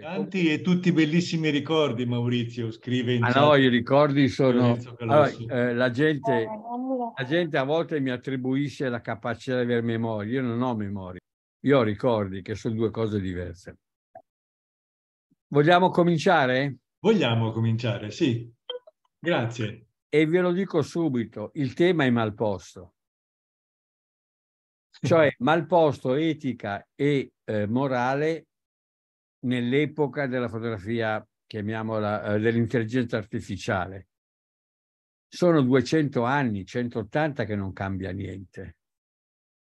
Tanti e tutti bellissimi ricordi, Maurizio, scrive in Ah no, i ricordi sono... Allora, ah, eh, la, gente, eh, la gente a volte mi attribuisce la capacità di avere memoria, io non ho memoria, io ho ricordi che sono due cose diverse. Vogliamo cominciare? Vogliamo cominciare, sì. Grazie. E ve lo dico subito, il tema è malposto. Cioè malposto etica e eh, morale nell'epoca della fotografia, chiamiamola, eh, dell'intelligenza artificiale. Sono 200 anni, 180 che non cambia niente.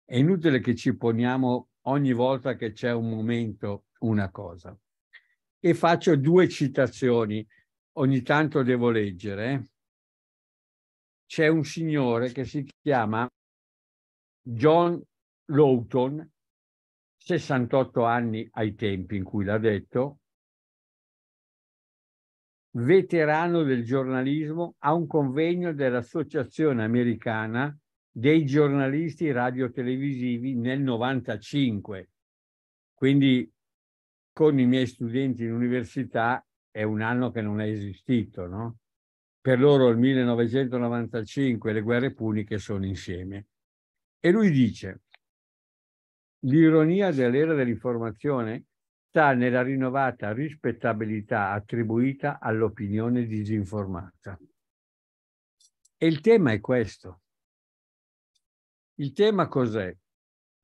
È inutile che ci poniamo ogni volta che c'è un momento una cosa. E faccio due citazioni, ogni tanto devo leggere. Eh. C'è un signore che si chiama John Lowton, 68 anni ai tempi in cui l'ha detto, veterano del giornalismo, a un convegno dell'Associazione Americana dei giornalisti radiotelevisivi nel 95. Quindi con i miei studenti in università è un anno che non è esistito, no? Per loro il 1995 le guerre puniche sono insieme. E lui dice, L'ironia dell'era dell'informazione sta nella rinnovata rispettabilità attribuita all'opinione disinformata. E il tema è questo. Il tema cos'è?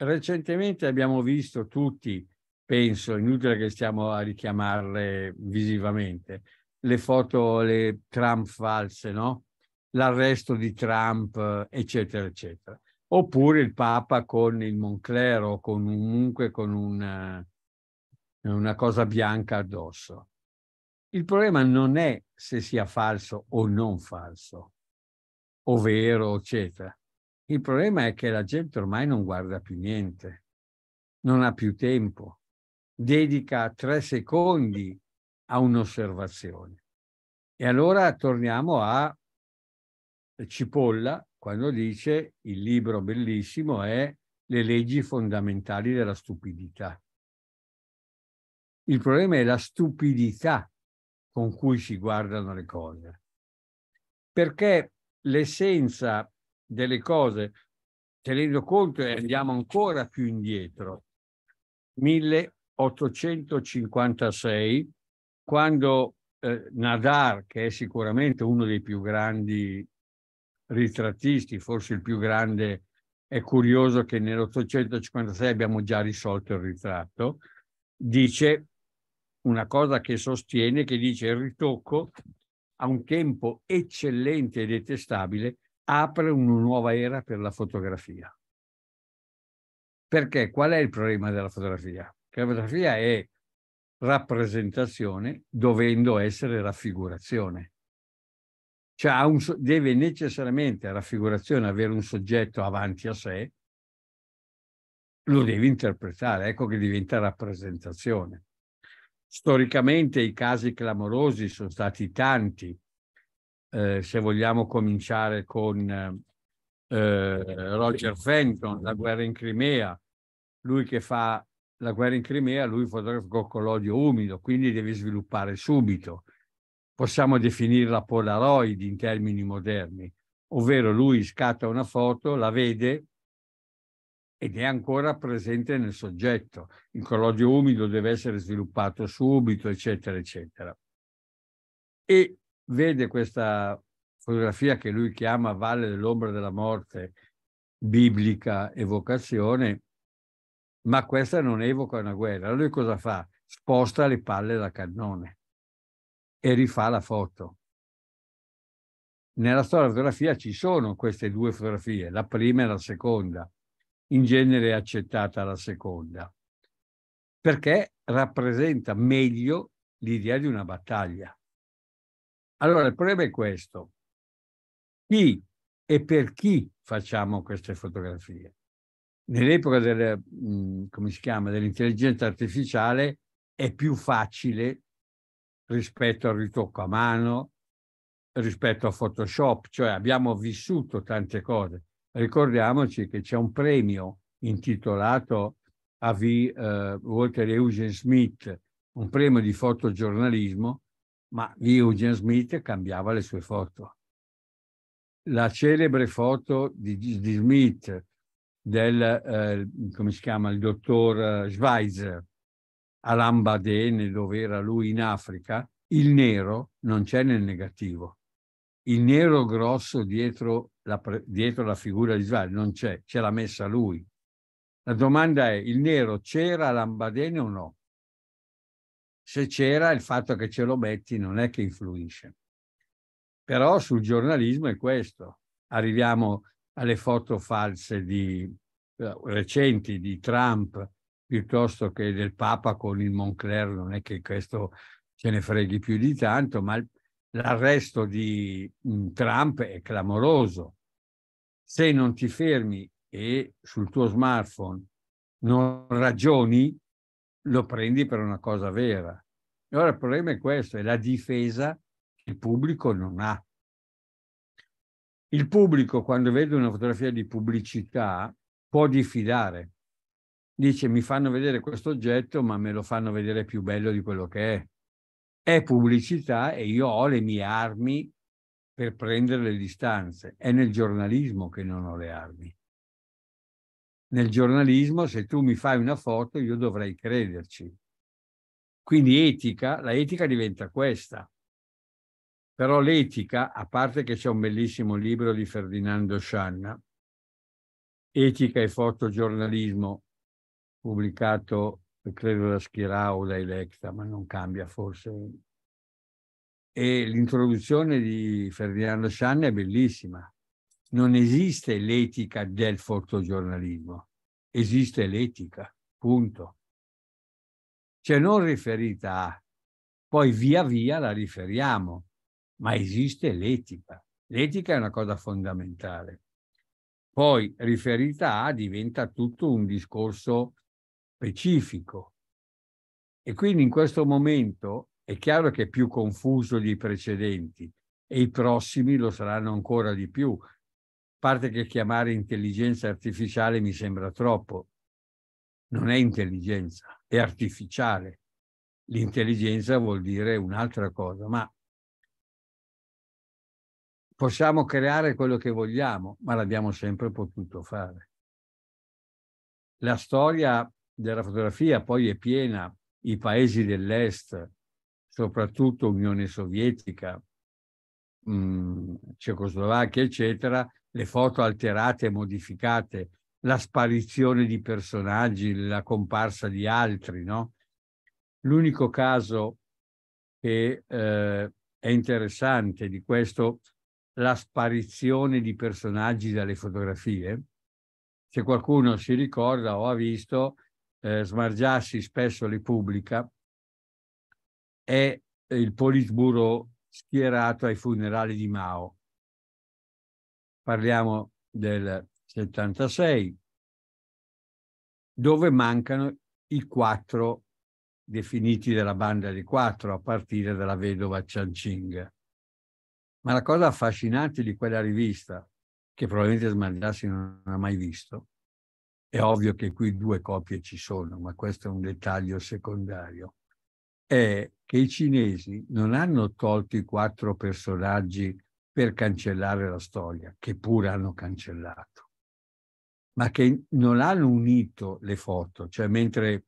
Recentemente abbiamo visto tutti, penso, inutile che stiamo a richiamarle visivamente, le foto, le Trump false, no? L'arresto di Trump, eccetera, eccetera oppure il Papa con il Monclero, con un con una, eh, una cosa bianca addosso. Il problema non è se sia falso o non falso, o vero, eccetera. Il problema è che la gente ormai non guarda più niente, non ha più tempo, dedica tre secondi a un'osservazione. E allora torniamo a Cipolla quando dice il libro bellissimo è Le leggi fondamentali della stupidità. Il problema è la stupidità con cui si guardano le cose, perché l'essenza delle cose, tenendo conto e andiamo ancora più indietro, 1856, quando eh, Nadar, che è sicuramente uno dei più grandi ritrattisti, forse il più grande. È curioso che nell'856 abbiamo già risolto il ritratto. Dice una cosa che sostiene, che dice il ritocco a un tempo eccellente e detestabile apre una nuova era per la fotografia. Perché qual è il problema della fotografia? Che la fotografia è rappresentazione dovendo essere raffigurazione cioè un, deve necessariamente la raffigurazione avere un soggetto avanti a sé, lo devi interpretare, ecco che diventa rappresentazione. Storicamente i casi clamorosi sono stati tanti, eh, se vogliamo cominciare con eh, Roger Fenton, la guerra in Crimea, lui che fa la guerra in Crimea, lui fotografa con l'odio umido, quindi devi sviluppare subito possiamo definirla Polaroid in termini moderni, ovvero lui scatta una foto, la vede ed è ancora presente nel soggetto. Il collodio umido deve essere sviluppato subito, eccetera, eccetera. E vede questa fotografia che lui chiama Valle dell'ombra della morte, biblica evocazione, ma questa non evoca una guerra. Lui cosa fa? Sposta le palle da cannone e rifà la foto. Nella storia della fotografia ci sono queste due fotografie, la prima e la seconda. In genere è accettata la seconda, perché rappresenta meglio l'idea di una battaglia. Allora, il problema è questo. Chi e per chi facciamo queste fotografie? Nell'epoca del, dell'intelligenza artificiale è più facile rispetto al ritocco a mano, rispetto a Photoshop, cioè abbiamo vissuto tante cose. Ricordiamoci che c'è un premio intitolato a V. Eh, Walter Eugene Smith, un premio di fotogiornalismo, ma V. Eugene Smith cambiava le sue foto. La celebre foto di, di Smith del, eh, come si chiama, il dottor eh, Schweizer, a Lambadene, dove era lui in Africa, il nero non c'è nel negativo. Il nero grosso dietro la, dietro la figura di Israele non c'è, ce l'ha messa lui. La domanda è, il nero c'era a Lambadene o no? Se c'era, il fatto che ce lo metti non è che influisce. Però sul giornalismo è questo. Arriviamo alle foto false di, eh, recenti di Trump piuttosto che del Papa con il Moncler, non è che questo ce ne freghi più di tanto, ma l'arresto di mm, Trump è clamoroso. Se non ti fermi e sul tuo smartphone non ragioni, lo prendi per una cosa vera. Allora il problema è questo, è la difesa che il pubblico non ha. Il pubblico, quando vede una fotografia di pubblicità, può diffidare dice mi fanno vedere questo oggetto ma me lo fanno vedere più bello di quello che è. È pubblicità e io ho le mie armi per prendere le distanze. È nel giornalismo che non ho le armi. Nel giornalismo se tu mi fai una foto io dovrei crederci. Quindi etica, la etica diventa questa. Però l'etica, a parte che c'è un bellissimo libro di Ferdinando Scianna, Etica e fotogiornalismo, pubblicato, credo, da Schirà o da Electa, ma non cambia forse. E l'introduzione di Ferdinando Scianna è bellissima. Non esiste l'etica del fotogiornalismo, esiste l'etica, punto. Cioè non riferita a, poi via via la riferiamo, ma esiste l'etica. L'etica è una cosa fondamentale. Poi riferita a diventa tutto un discorso specifico. E quindi in questo momento è chiaro che è più confuso di precedenti e i prossimi lo saranno ancora di più. A parte che chiamare intelligenza artificiale mi sembra troppo. Non è intelligenza, è artificiale. L'intelligenza vuol dire un'altra cosa, ma possiamo creare quello che vogliamo, ma l'abbiamo sempre potuto fare. La storia della fotografia poi è piena, i paesi dell'est, soprattutto Unione Sovietica, mm, Cecoslovacchia, eccetera, le foto alterate e modificate, la sparizione di personaggi, la comparsa di altri, no? L'unico caso che eh, è interessante di questo, la sparizione di personaggi dalle fotografie, se qualcuno si ricorda o ha visto, eh, Smargiassi spesso li pubblica, è il Politburo schierato ai funerali di Mao. Parliamo del 76, dove mancano i quattro definiti della banda dei quattro, a partire dalla vedova Chang Ma la cosa affascinante di quella rivista, che probabilmente Smargiassi non ha mai visto, è ovvio che qui due copie ci sono, ma questo è un dettaglio secondario. È che i cinesi non hanno tolto i quattro personaggi per cancellare la storia, che pure hanno cancellato, ma che non hanno unito le foto, cioè mentre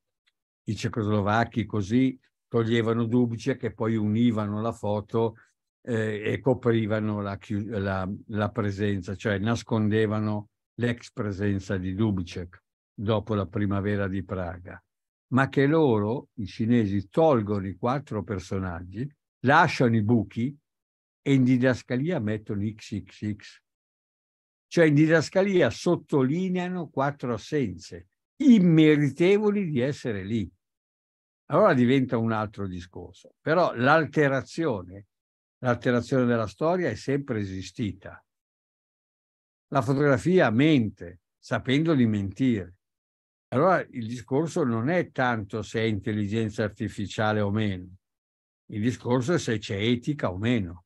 i cecoslovacchi così toglievano Dubice che poi univano la foto eh, e coprivano la, la, la presenza, cioè nascondevano l'ex presenza di Dubček dopo la primavera di Praga, ma che loro, i cinesi, tolgono i quattro personaggi, lasciano i buchi e in didascalia mettono XXX. Cioè in didascalia sottolineano quattro assenze immeritevoli di essere lì. Allora diventa un altro discorso. Però l'alterazione, l'alterazione della storia è sempre esistita. La fotografia mente, sapendo di mentire. Allora il discorso non è tanto se è intelligenza artificiale o meno, il discorso è se c'è etica o meno.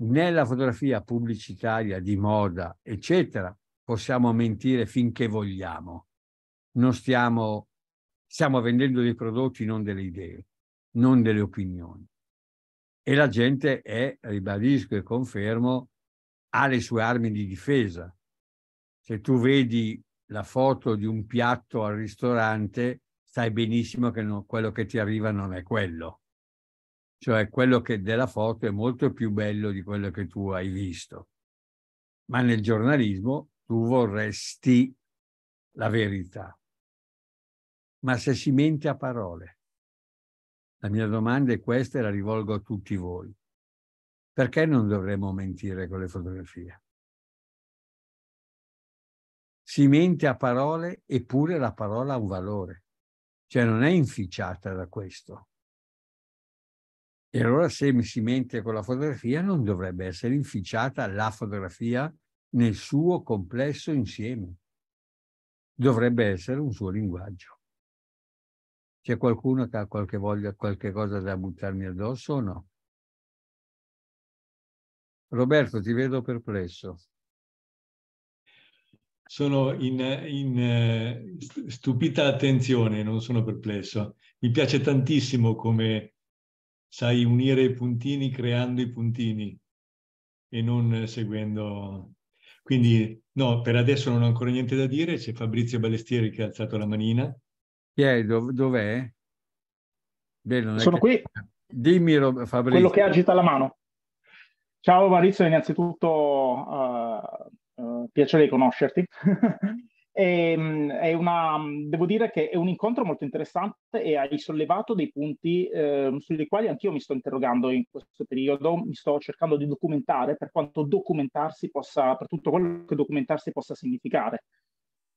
Nella fotografia pubblicitaria, di moda, eccetera, possiamo mentire finché vogliamo. Non stiamo, stiamo vendendo dei prodotti, non delle idee, non delle opinioni. E la gente è, ribadisco e confermo, ha le sue armi di difesa. Se tu vedi la foto di un piatto al ristorante, sai benissimo che non, quello che ti arriva non è quello. Cioè quello che della foto è molto più bello di quello che tu hai visto. Ma nel giornalismo tu vorresti la verità. Ma se si mente a parole? La mia domanda è questa e la rivolgo a tutti voi. Perché non dovremmo mentire con le fotografie? Si mente a parole eppure la parola ha un valore, cioè non è inficiata da questo. E allora se mi si mente con la fotografia non dovrebbe essere inficiata la fotografia nel suo complesso insieme. Dovrebbe essere un suo linguaggio. C'è qualcuno che ha qualche voglia, qualche cosa da buttarmi addosso o no? Roberto, ti vedo perplesso. Sono in, in eh, stupita attenzione, non sono perplesso. Mi piace tantissimo come sai unire i puntini creando i puntini e non seguendo. Quindi no, per adesso non ho ancora niente da dire, c'è Fabrizio Balestieri che ha alzato la manina. Chi Dov- dov'è? Beh, Sono che... qui. Dimmi Fabrizio. Quello che agita la mano. Ciao Maurizio, innanzitutto uh, uh, piacere di conoscerti. è, ehm, è una, devo dire che è un incontro molto interessante e hai sollevato dei punti eh, sui quali anch'io mi sto interrogando in questo periodo, mi sto cercando di documentare per quanto documentarsi possa, per tutto quello che documentarsi possa significare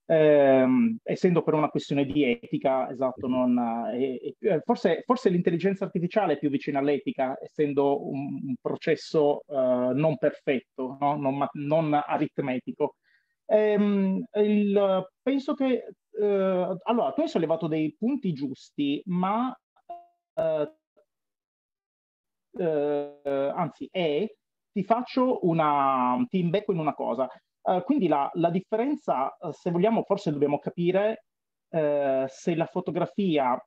ehm, essendo per una questione di etica, esatto, mhm. non, eh, eh, forse, forse, l'intelligenza artificiale è più vicina all'etica, essendo un, un processo eh, non perfetto, no? non, non, aritmetico. Ehm, il, penso che, eh, allora, tu hai sollevato dei punti giusti, ma... Eh, eh, anzi, è ti faccio una, ti imbecco in una cosa. Eh, quindi la, la differenza, eh, se vogliamo, forse dobbiamo capire uh, se la fotografia,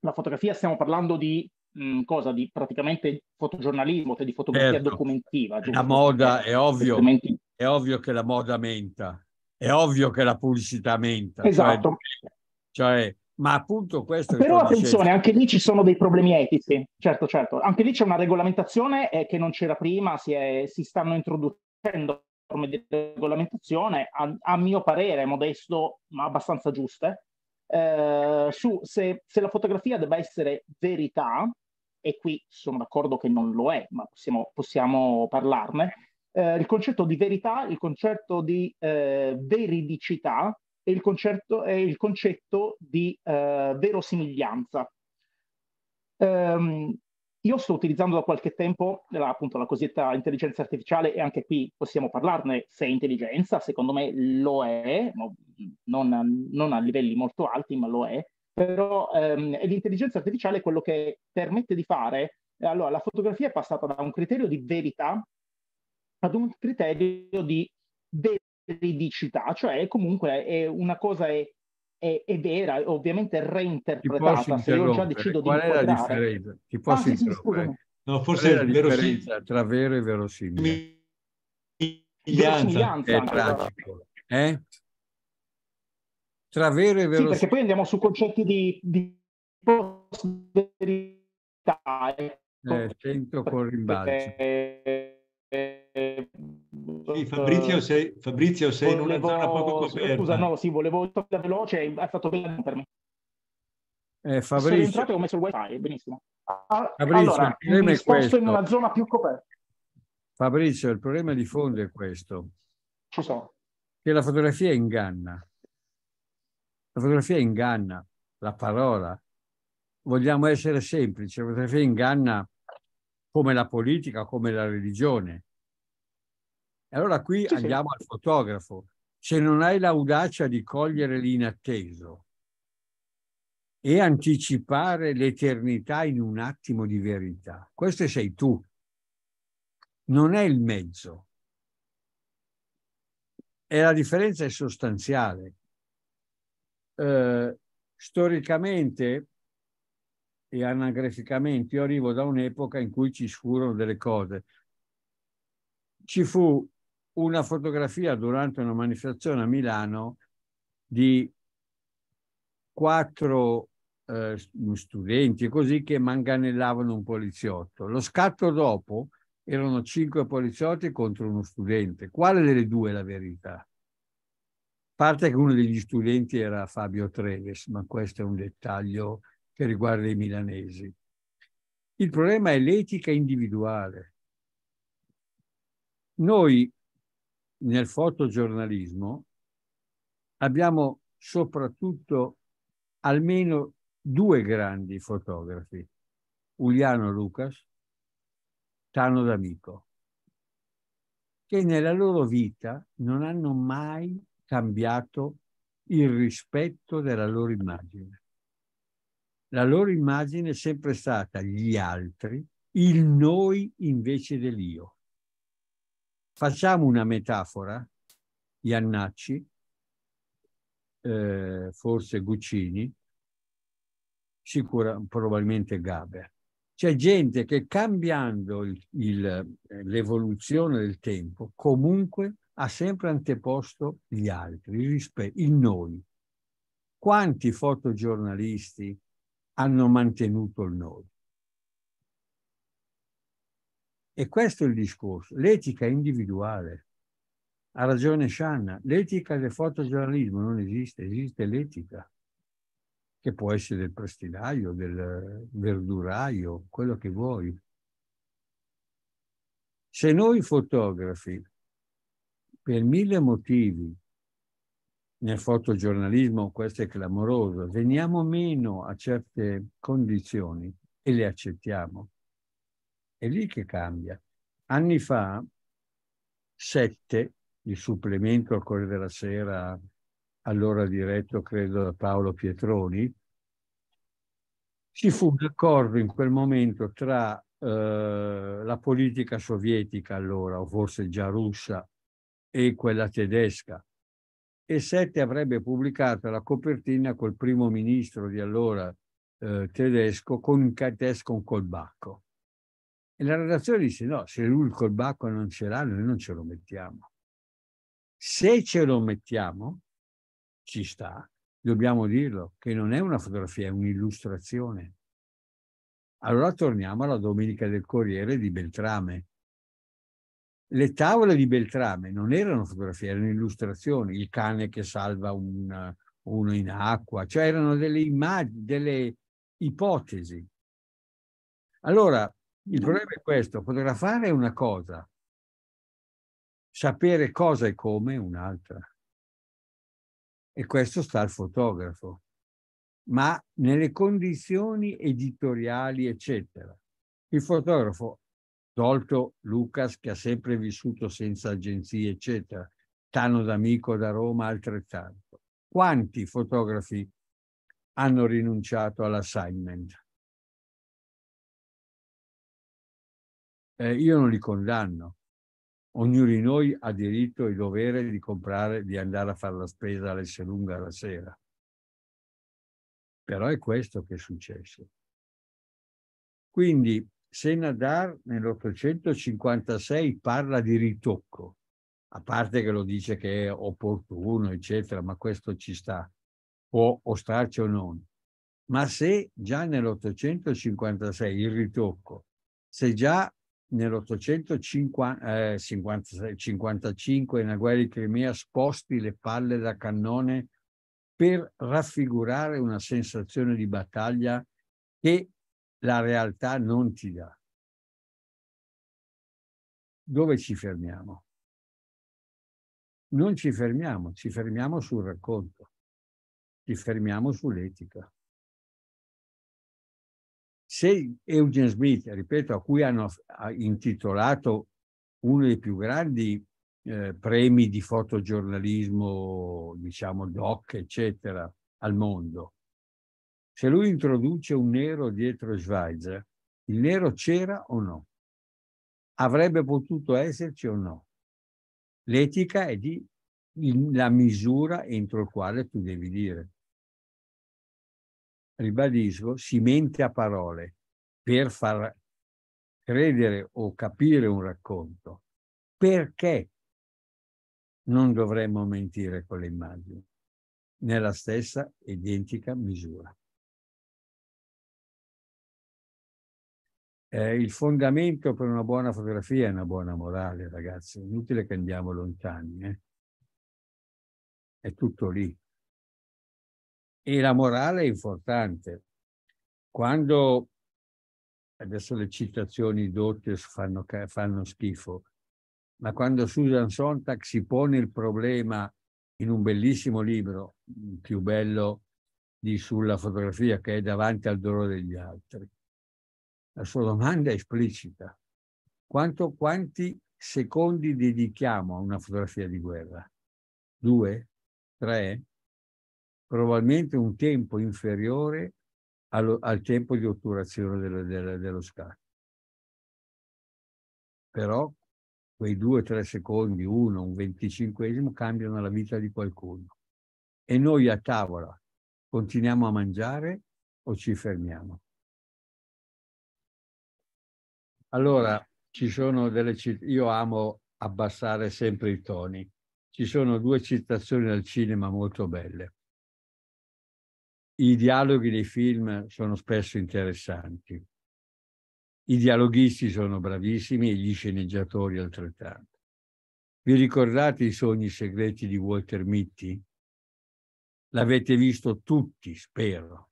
la fotografia stiamo parlando di mh, mm, cosa? Di praticamente fotogiornalismo, cioè di fotografia certo. documentiva. La moda, è ovvio, è ovvio che la moda menta, è ovvio che la pubblicità menta. Cioè, esatto. cioè, cioè ma appunto questo... Però attenzione, anche lì ci sono dei problemi etici, certo, certo. Anche lì c'è una regolamentazione eh, che non c'era prima, si, è, si stanno introducendo norme di regolamentazione, a, a mio parere modesto ma abbastanza giuste, eh, su se, se la fotografia debba essere verità, e qui sono d'accordo che non lo è, ma possiamo, possiamo parlarne, eh, il concetto di verità, il concetto di eh, veridicità e il, concetto, e il concetto di eh, verosimiglianza. Um, io sto utilizzando da qualche tempo la, eh, appunto la cosiddetta intelligenza artificiale e anche qui possiamo parlarne se è intelligenza, secondo me lo è, non a, non a livelli molto alti, ma lo è, però ehm, l'intelligenza artificiale è quello che permette di fare, eh, allora la fotografia è passata da un criterio di verità ad un criterio di veridicità, cioè comunque è una cosa è è, è vera, ovviamente reinterpretata. Se io già decido Qual di inquadrare... è la differenza? Ti ah, posso ah, sì, no, forse è la differenza tra vero e verosimile. Verosimiglianza. È tragico. Eh? eh? Tra vero e verosimile. Sì, perché poi andiamo su concetti di, di post-verità. Ecco. Eh, sento con rimbalzo. Eh, sì, Fabrizio, sei, Fabrizio sei volevo, in una zona poco coperta. Scusa, no, sì, volevo tornare veloce, hai fatto bene per me. Eh, Fabrizio. Sono entrato e ho messo il wifi, benissimo. Ah, Fabrizio, allora, mi sposto in una zona più coperta. Fabrizio, il problema di fondo è questo. Ci so. Che la fotografia inganna. La fotografia inganna, la parola. Vogliamo essere semplici, la fotografia inganna come la politica, come la religione. E allora qui sì, andiamo sì. al fotografo. Se non hai l'audacia di cogliere l'inatteso e anticipare l'eternità in un attimo di verità, questo sei tu, non è il mezzo. E la differenza è sostanziale. Eh, storicamente e anagraficamente io arrivo da un'epoca in cui ci furono delle cose. Ci fu una fotografia durante una manifestazione a Milano di quattro eh, studenti così che manganellavano un poliziotto. Lo scatto dopo erano cinque poliziotti contro uno studente. Quale delle due è la verità? A parte che uno degli studenti era Fabio Treves, ma questo è un dettaglio che riguarda i milanesi. Il problema è l'etica individuale. Noi nel fotogiornalismo abbiamo soprattutto almeno due grandi fotografi, Uliano Lucas, Tano D'Amico, che nella loro vita non hanno mai cambiato il rispetto della loro immagine. La loro immagine è sempre stata gli altri, il noi invece dell'io. Facciamo una metafora, Iannacci, eh, forse Guccini, sicura, probabilmente Gaber. C'è gente che cambiando l'evoluzione del tempo comunque ha sempre anteposto gli altri, il, rispetto, il noi. Quanti fotogiornalisti, hanno mantenuto il noi. E questo è il discorso. L'etica individuale. Ha ragione Shanna, l'etica del fotogiornalismo non esiste, esiste l'etica, che può essere del prestinaio, del verduraio, quello che vuoi. Se noi fotografi, per mille motivi, nel fotogiornalismo questo è clamoroso, veniamo meno a certe condizioni e le accettiamo. È lì che cambia. Anni fa, sette, il supplemento al Corriere della Sera, allora diretto credo da Paolo Pietroni, ci fu un accordo in quel momento tra eh, la politica sovietica allora, o forse già russa, e quella tedesca e Sette avrebbe pubblicato la copertina col primo ministro di allora eh, tedesco Concates con Colbacco. E la redazione disse no, se lui il Colbacco non ce l'ha, noi non ce lo mettiamo. Se ce lo mettiamo, ci sta, dobbiamo dirlo, che non è una fotografia, è un'illustrazione. Allora torniamo alla Domenica del Corriere di Beltrame, le tavole di Beltrame non erano fotografie, erano illustrazioni, il cane che salva un, uno in acqua, cioè erano delle immagini, delle ipotesi. Allora, il problema è questo, fotografare è una cosa, sapere cosa e come è un'altra. E questo sta al fotografo, ma nelle condizioni editoriali, eccetera. Il fotografo tolto Lucas che ha sempre vissuto senza agenzie, eccetera, Tano d'Amico da Roma altrettanto. Quanti fotografi hanno rinunciato all'assignment? Eh, io non li condanno. Ognuno di noi ha diritto e dovere di comprare, di andare a fare la spesa lunga la sera. Però è questo che è successo. Quindi Senadar nell'856 parla di ritocco, a parte che lo dice che è opportuno, eccetera, ma questo ci sta, può ostarci o non. Ma se già nell'856 il ritocco, se già nell'855 eh, nella guerra di Crimea sposti le palle da cannone per raffigurare una sensazione di battaglia che la realtà non ti dà. Dove ci fermiamo? Non ci fermiamo, ci fermiamo sul racconto, ci fermiamo sull'etica. Se Eugene Smith, ripeto, a cui hanno intitolato uno dei più grandi eh, premi di fotogiornalismo, diciamo doc, eccetera, al mondo, se lui introduce un nero dietro Schweizer, il nero c'era o no? Avrebbe potuto esserci o no? L'etica è di la misura entro il quale tu devi dire. Ribadisco, si mente a parole per far credere o capire un racconto. Perché non dovremmo mentire con le immagini nella stessa identica misura? Eh, il fondamento per una buona fotografia è una buona morale, ragazzi. È inutile che andiamo lontani. Eh? È tutto lì. E la morale è importante. Quando adesso le citazioni dotte fanno, fanno schifo, ma quando Susan Sontag si pone il problema in un bellissimo libro, il più bello di, sulla fotografia, che è Davanti al dolore degli altri, la sua domanda è esplicita. Quanto, quanti secondi dedichiamo a una fotografia di guerra? Due? Tre? Probabilmente un tempo inferiore allo, al tempo di otturazione dello, dello, dello scatto. Però quei due o tre secondi, uno, un venticinquesimo, cambiano la vita di qualcuno. E noi a tavola continuiamo a mangiare o ci fermiamo? Allora, ci sono delle citazioni, io amo abbassare sempre i toni. Ci sono due citazioni dal cinema molto belle. I dialoghi dei film sono spesso interessanti. I dialoghisti sono bravissimi e gli sceneggiatori altrettanto. Vi ricordate i sogni segreti di Walter Mitty? L'avete visto tutti, spero.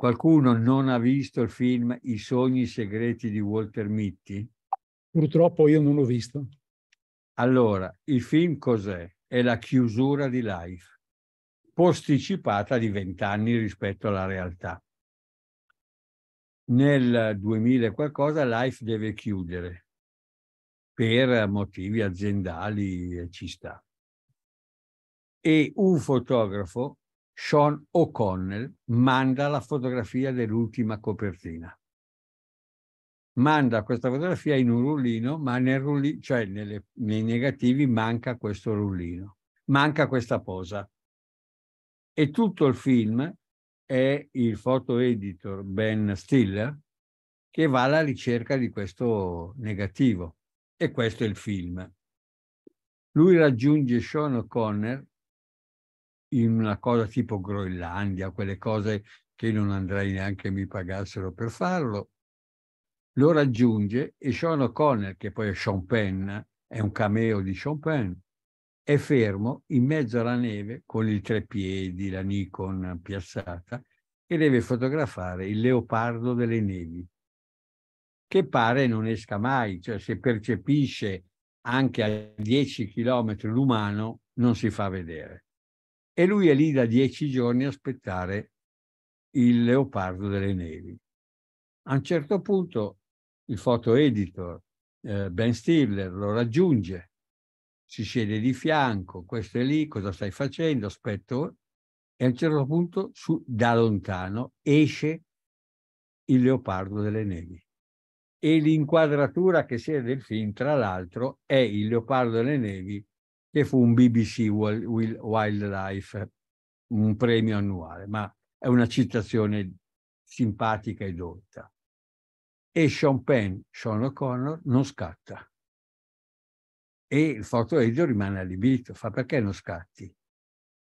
Qualcuno non ha visto il film I sogni segreti di Walter Mitti? Purtroppo io non l'ho visto. Allora, il film cos'è? È la chiusura di Life, posticipata di vent'anni rispetto alla realtà. Nel 2000 qualcosa Life deve chiudere per motivi aziendali, e ci sta. E un fotografo Sean O'Connell manda la fotografia dell'ultima copertina. Manda questa fotografia in un rullino, ma nel rullino, cioè nelle, nei negativi manca questo rullino, manca questa posa. E tutto il film è il foto editor Ben Stiller che va alla ricerca di questo negativo. E questo è il film. Lui raggiunge Sean O'Connell in una cosa tipo Groenlandia, quelle cose che non andrei neanche mi pagassero per farlo. Lo raggiunge e Sean O'Connor, che poi è Sean Penn, è un cameo di Sean Penn, è fermo in mezzo alla neve con il treppiedi, la Nikon piazzata, e deve fotografare il leopardo delle nevi, che pare non esca mai, cioè se percepisce anche a 10 km l'umano non si fa vedere e lui è lì da dieci giorni a aspettare il leopardo delle nevi. A un certo punto il foto editor eh, Ben Stiller lo raggiunge, si siede di fianco, questo è lì, cosa stai facendo? Aspetto. E a un certo punto su, da lontano esce il leopardo delle nevi. E l'inquadratura che si è del film, tra l'altro, è il leopardo delle nevi che fu un BBC Wildlife, un premio annuale, ma è una citazione simpatica e dolta. E Sean Penn, Sean O'Connor, non scatta. E il fotoredio rimane allibito, fa perché non scatti?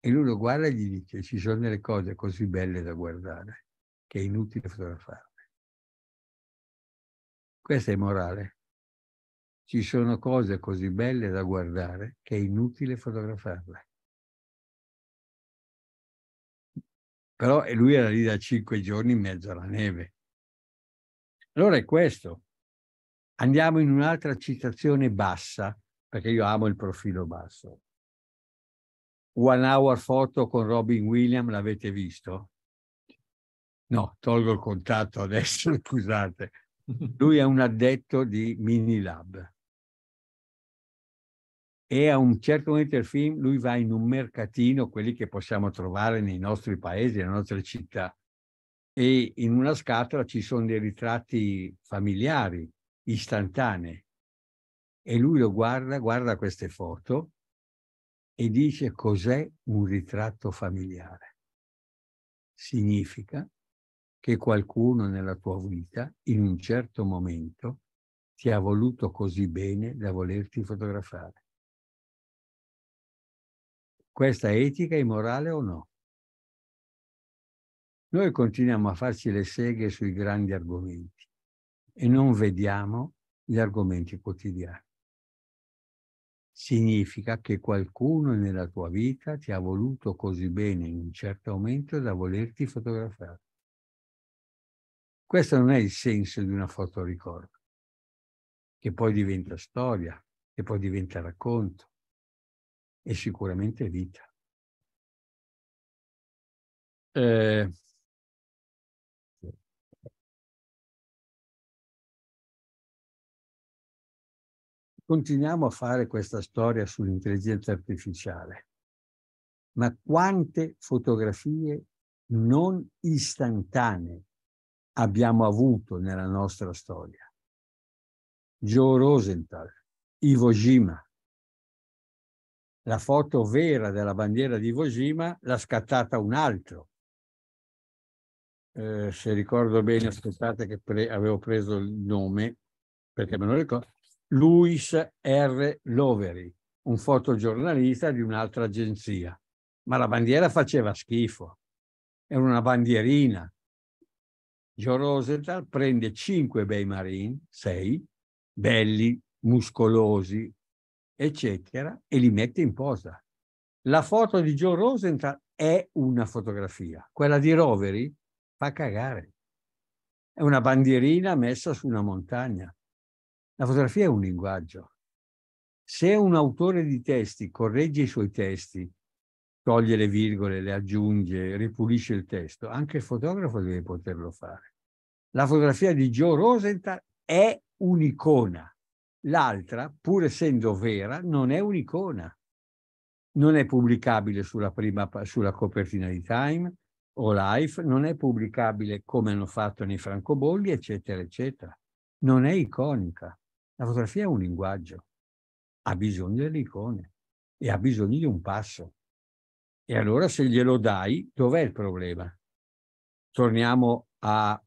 E lui lo guarda e gli dice ci sono delle cose così belle da guardare che è inutile fotografarle. Questa è morale. Ci sono cose così belle da guardare che è inutile fotografarle. Però lui era lì da cinque giorni in mezzo alla neve. Allora è questo. Andiamo in un'altra citazione bassa, perché io amo il profilo basso. One Hour Photo con Robin Williams, l'avete visto? No, tolgo il contatto adesso, scusate. Lui è un addetto di Minilab e a un certo momento del film lui va in un mercatino, quelli che possiamo trovare nei nostri paesi, nelle nostre città, e in una scatola ci sono dei ritratti familiari, istantanei. E lui lo guarda, guarda queste foto e dice cos'è un ritratto familiare. Significa che qualcuno nella tua vita, in un certo momento, ti ha voluto così bene da volerti fotografare questa etica e morale o no? Noi continuiamo a farci le seghe sui grandi argomenti e non vediamo gli argomenti quotidiani. Significa che qualcuno nella tua vita ti ha voluto così bene in un certo momento da volerti fotografare. Questo non è il senso di una fotoricordo, che poi diventa storia, che poi diventa racconto, e sicuramente vita. Eh, continuiamo a fare questa storia sull'intelligenza artificiale, ma quante fotografie non istantanee abbiamo avuto nella nostra storia? Joe Rosenthal, Ivo Jima, la foto vera della bandiera di Iwo l'ha scattata un altro. Eh, se ricordo bene, aspettate che pre- avevo preso il nome, perché me lo ricordo, Luis R. Loveri, un fotogiornalista di un'altra agenzia. Ma la bandiera faceva schifo, era una bandierina. Joe Rosenthal prende cinque bei marine, sei, belli, muscolosi, eccetera, e li mette in posa. La foto di Joe Rosenthal è una fotografia, quella di Roveri fa cagare. È una bandierina messa su una montagna. La fotografia è un linguaggio. Se un autore di testi corregge i suoi testi, toglie le virgole, le aggiunge, ripulisce il testo, anche il fotografo deve poterlo fare. La fotografia di Joe Rosenthal è un'icona L'altra, pur essendo vera, non è un'icona. Non è pubblicabile sulla, prima, sulla copertina di Time o Life, non è pubblicabile come hanno fatto nei francobolli, eccetera, eccetera. Non è iconica. La fotografia è un linguaggio. Ha bisogno delle icone e ha bisogno di un passo. E allora se glielo dai, dov'è il problema? Torniamo a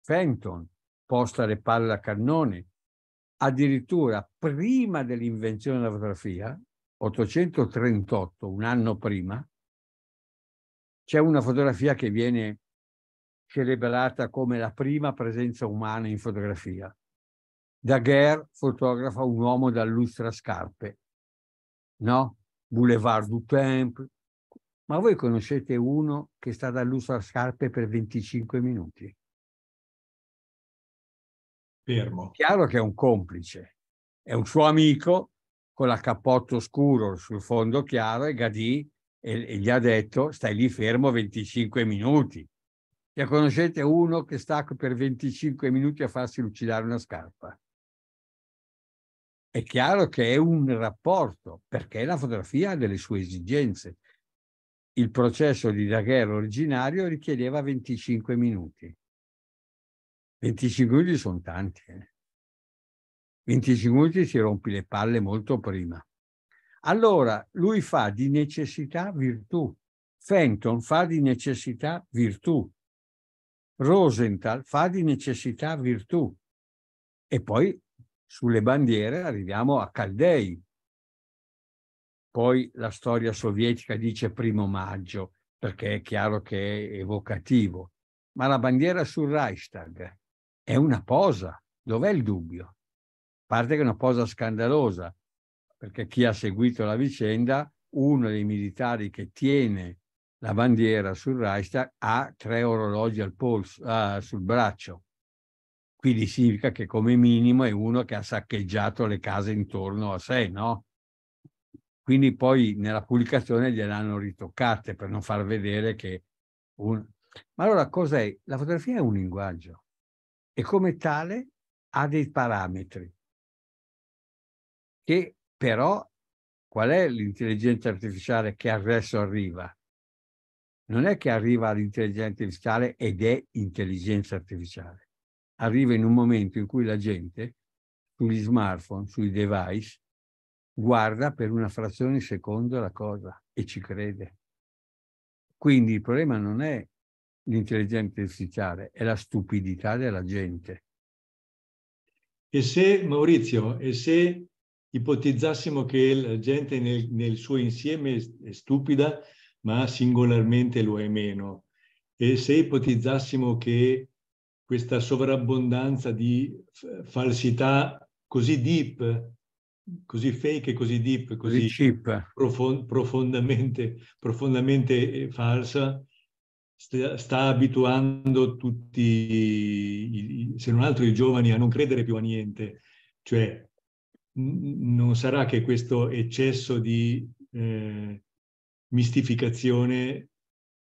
Fenton, posta le palle a cannone, addirittura prima dell'invenzione della fotografia, 838, un anno prima, c'è una fotografia che viene celebrata come la prima presenza umana in fotografia. Daguerre fotografa un uomo da lustrascarpe, no? Boulevard du Temple. Ma voi conoscete uno che sta da lustrascarpe per 25 minuti? Fermo. Chiaro che è un complice, è un suo amico con la cappotto scuro sul fondo chiaro e Gadì e, e gli ha detto stai lì fermo 25 minuti. E cioè, conoscete uno che sta per 25 minuti a farsi lucidare una scarpa? È chiaro che è un rapporto, perché la fotografia ha delle sue esigenze. Il processo di Daguerre originario richiedeva 25 minuti. 25 minuti sono tanti. Eh. 25 minuti si rompi le palle molto prima. Allora lui fa di necessità virtù. Fenton fa di necessità virtù. Rosenthal fa di necessità virtù. E poi sulle bandiere arriviamo a Caldei. Poi la storia sovietica dice primo maggio, perché è chiaro che è evocativo. Ma la bandiera sul Reichstag è una posa. Dov'è il dubbio? A parte che è una posa scandalosa, perché chi ha seguito la vicenda, uno dei militari che tiene la bandiera sul Reichstag ha tre orologi al polso, ah, sul braccio. Quindi significa che come minimo è uno che ha saccheggiato le case intorno a sé, no? Quindi poi nella pubblicazione gliel'hanno ritoccate per non far vedere che... Un... Ma allora cos'è? La fotografia è un linguaggio e come tale ha dei parametri che però qual è l'intelligenza artificiale che adesso arriva? Non è che arriva all'intelligenza artificiale ed è intelligenza artificiale. Arriva in un momento in cui la gente sugli smartphone, sui device, guarda per una frazione di secondo la cosa e ci crede. Quindi il problema non è l'intelligenza artificiale, è la stupidità della gente. E se, Maurizio, e se ipotizzassimo che la gente nel, nel suo insieme è stupida, ma singolarmente lo è meno, e se ipotizzassimo che questa sovrabbondanza di falsità così deep, così fake e così deep, così, così profond profondamente, profondamente eh, falsa, sta, abituando tutti, se non altro i giovani, a non credere più a niente. Cioè, non sarà che questo eccesso di eh, mistificazione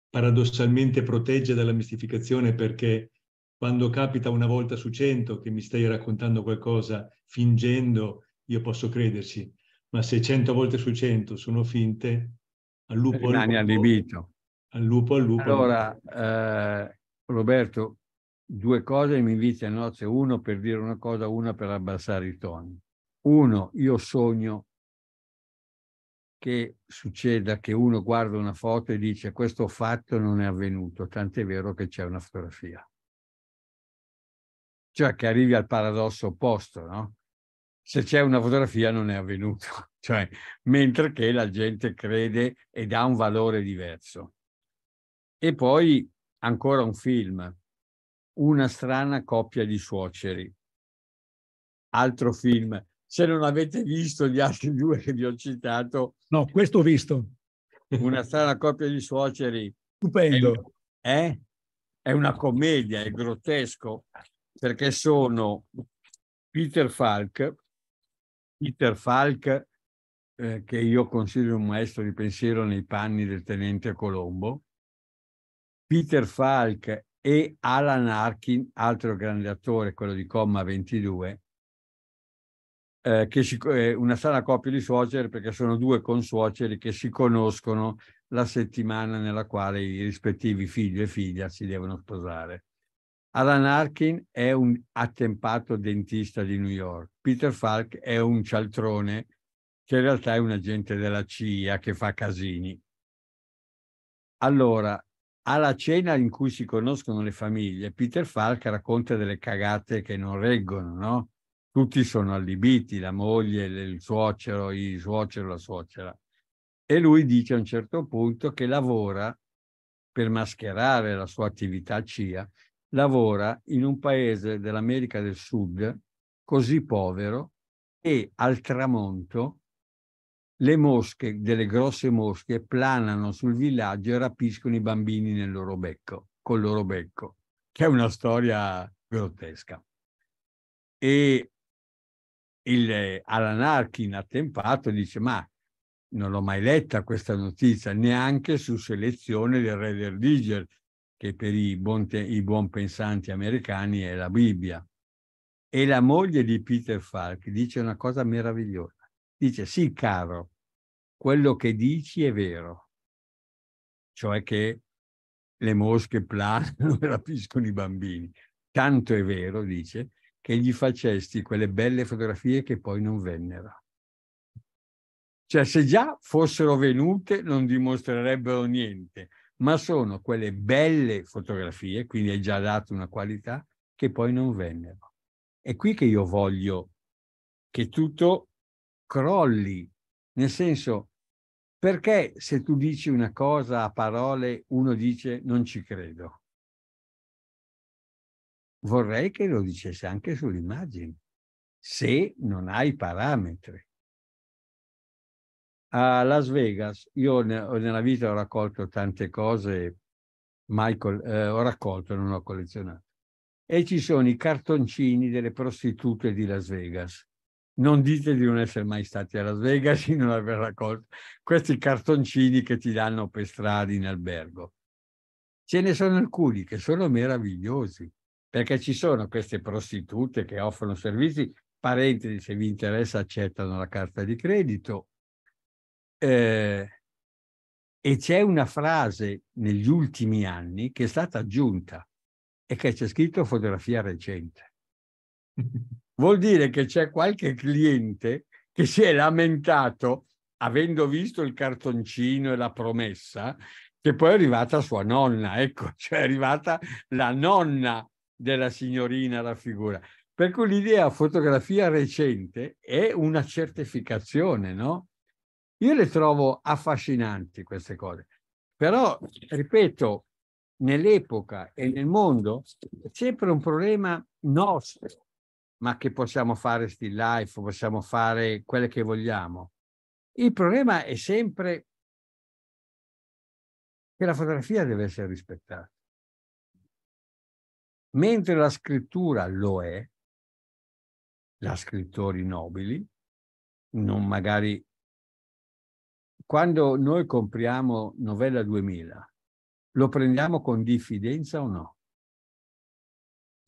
paradossalmente protegge dalla mistificazione perché quando capita una volta su cento che mi stai raccontando qualcosa fingendo, io posso crederci, ma se cento volte su cento sono finte, al lupo... Rimani allibito. Al lupo, al lupo. Allora, eh, Roberto, due cose mi invitano a nozze. Uno per dire una cosa, una per abbassare i toni. Uno, io sogno che succeda che uno guarda una foto e dice questo fatto non è avvenuto, tant'è vero che c'è una fotografia. Cioè che arrivi al paradosso opposto, no? Se c'è una fotografia non è avvenuto, cioè mentre che la gente crede ed ha un valore diverso. E poi ancora un film, Una strana coppia di suoceri. Altro film. Se non avete visto gli altri due che vi ho citato... No, questo ho visto. Una strana coppia di suoceri. Stupendo. È, eh? è una commedia, è grottesco, perché sono Peter Falk, Peter Falk, eh, che io considero un maestro di pensiero nei panni del tenente Colombo, Peter Falk e Alan Arkin, altro grande attore, quello di Comma 22, eh, che si, eh, una sana coppia di suoceri perché sono due consuoceri che si conoscono la settimana nella quale i rispettivi figlio e figlia si devono sposare. Alan Arkin è un attempato dentista di New York. Peter Falk è un cialtrone che in realtà è un agente della CIA che fa casini. Allora, alla cena in cui si conoscono le famiglie, Peter Falk racconta delle cagate che non reggono, no? Tutti sono allibiti, la moglie, il suocero, il suocero, la suocera. E lui dice a un certo punto che lavora per mascherare la sua attività CIA, lavora in un paese dell'America del Sud così povero e al tramonto le mosche, delle grosse mosche, planano sul villaggio e rapiscono i bambini nel loro becco, col loro becco, che è una storia grottesca. E il, Arkin, attempato, dice, ma non l'ho mai letta questa notizia, neanche su selezione del re del che per i buon, te- i buon pensanti americani è la Bibbia. E la moglie di Peter Falk dice una cosa meravigliosa. Dice, sì caro, quello che dici è vero, cioè che le mosche planano e rapiscono i bambini. Tanto è vero, dice, che gli facesti quelle belle fotografie che poi non vennero. Cioè, se già fossero venute non dimostrerebbero niente, ma sono quelle belle fotografie, quindi è già dato una qualità, che poi non vennero. È qui che io voglio che tutto crolli, nel senso perché se tu dici una cosa a parole uno dice non ci credo? Vorrei che lo dicesse anche sull'immagine, se non hai parametri. A Las Vegas, io nella vita ho raccolto tante cose, Michael, eh, ho raccolto, non ho collezionato, e ci sono i cartoncini delle prostitute di Las Vegas non dite di non essere mai stati a Las Vegas di non aver raccolto questi cartoncini che ti danno per strada in albergo. Ce ne sono alcuni che sono meravigliosi, perché ci sono queste prostitute che offrono servizi, parentesi se vi interessa accettano la carta di credito. Eh, e c'è una frase negli ultimi anni che è stata aggiunta e che c'è scritto fotografia recente. vuol dire che c'è qualche cliente che si è lamentato avendo visto il cartoncino e la promessa che poi è arrivata sua nonna, ecco, cioè è arrivata la nonna della signorina la figura. Per cui l'idea fotografia recente è una certificazione, no? Io le trovo affascinanti queste cose, però, ripeto, nell'epoca e nel mondo è sempre un problema nostro, ma che possiamo fare still life, possiamo fare quelle che vogliamo. Il problema è sempre che la fotografia deve essere rispettata. Mentre la scrittura lo è, da scrittori nobili, non magari... Quando noi compriamo Novella 2000, lo prendiamo con diffidenza o no?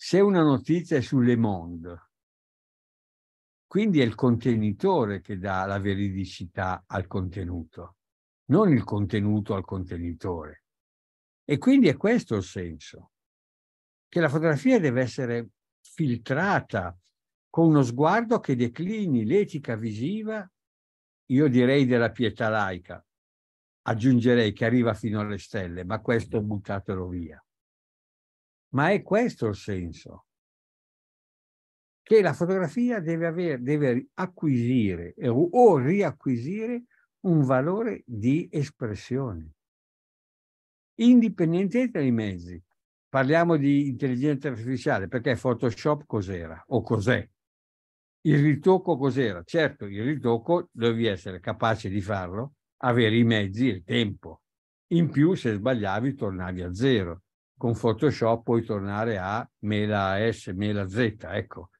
se una notizia è su Le Monde, quindi è il contenitore che dà la veridicità al contenuto, non il contenuto al contenitore. E quindi è questo il senso, che la fotografia deve essere filtrata con uno sguardo che declini l'etica visiva, io direi della pietà laica, aggiungerei che arriva fino alle stelle, ma questo buttatelo via. Ma è questo il senso, che la fotografia deve, avere, deve acquisire o riacquisire un valore di espressione, indipendentemente dai mezzi. Parliamo di intelligenza artificiale, perché Photoshop cos'era o cos'è? Il ritocco cos'era? Certo, il ritocco dovevi essere capace di farlo, avere i mezzi e il tempo. In più, se sbagliavi, tornavi a zero con Photoshop puoi tornare a mela S, mela Z, ecco.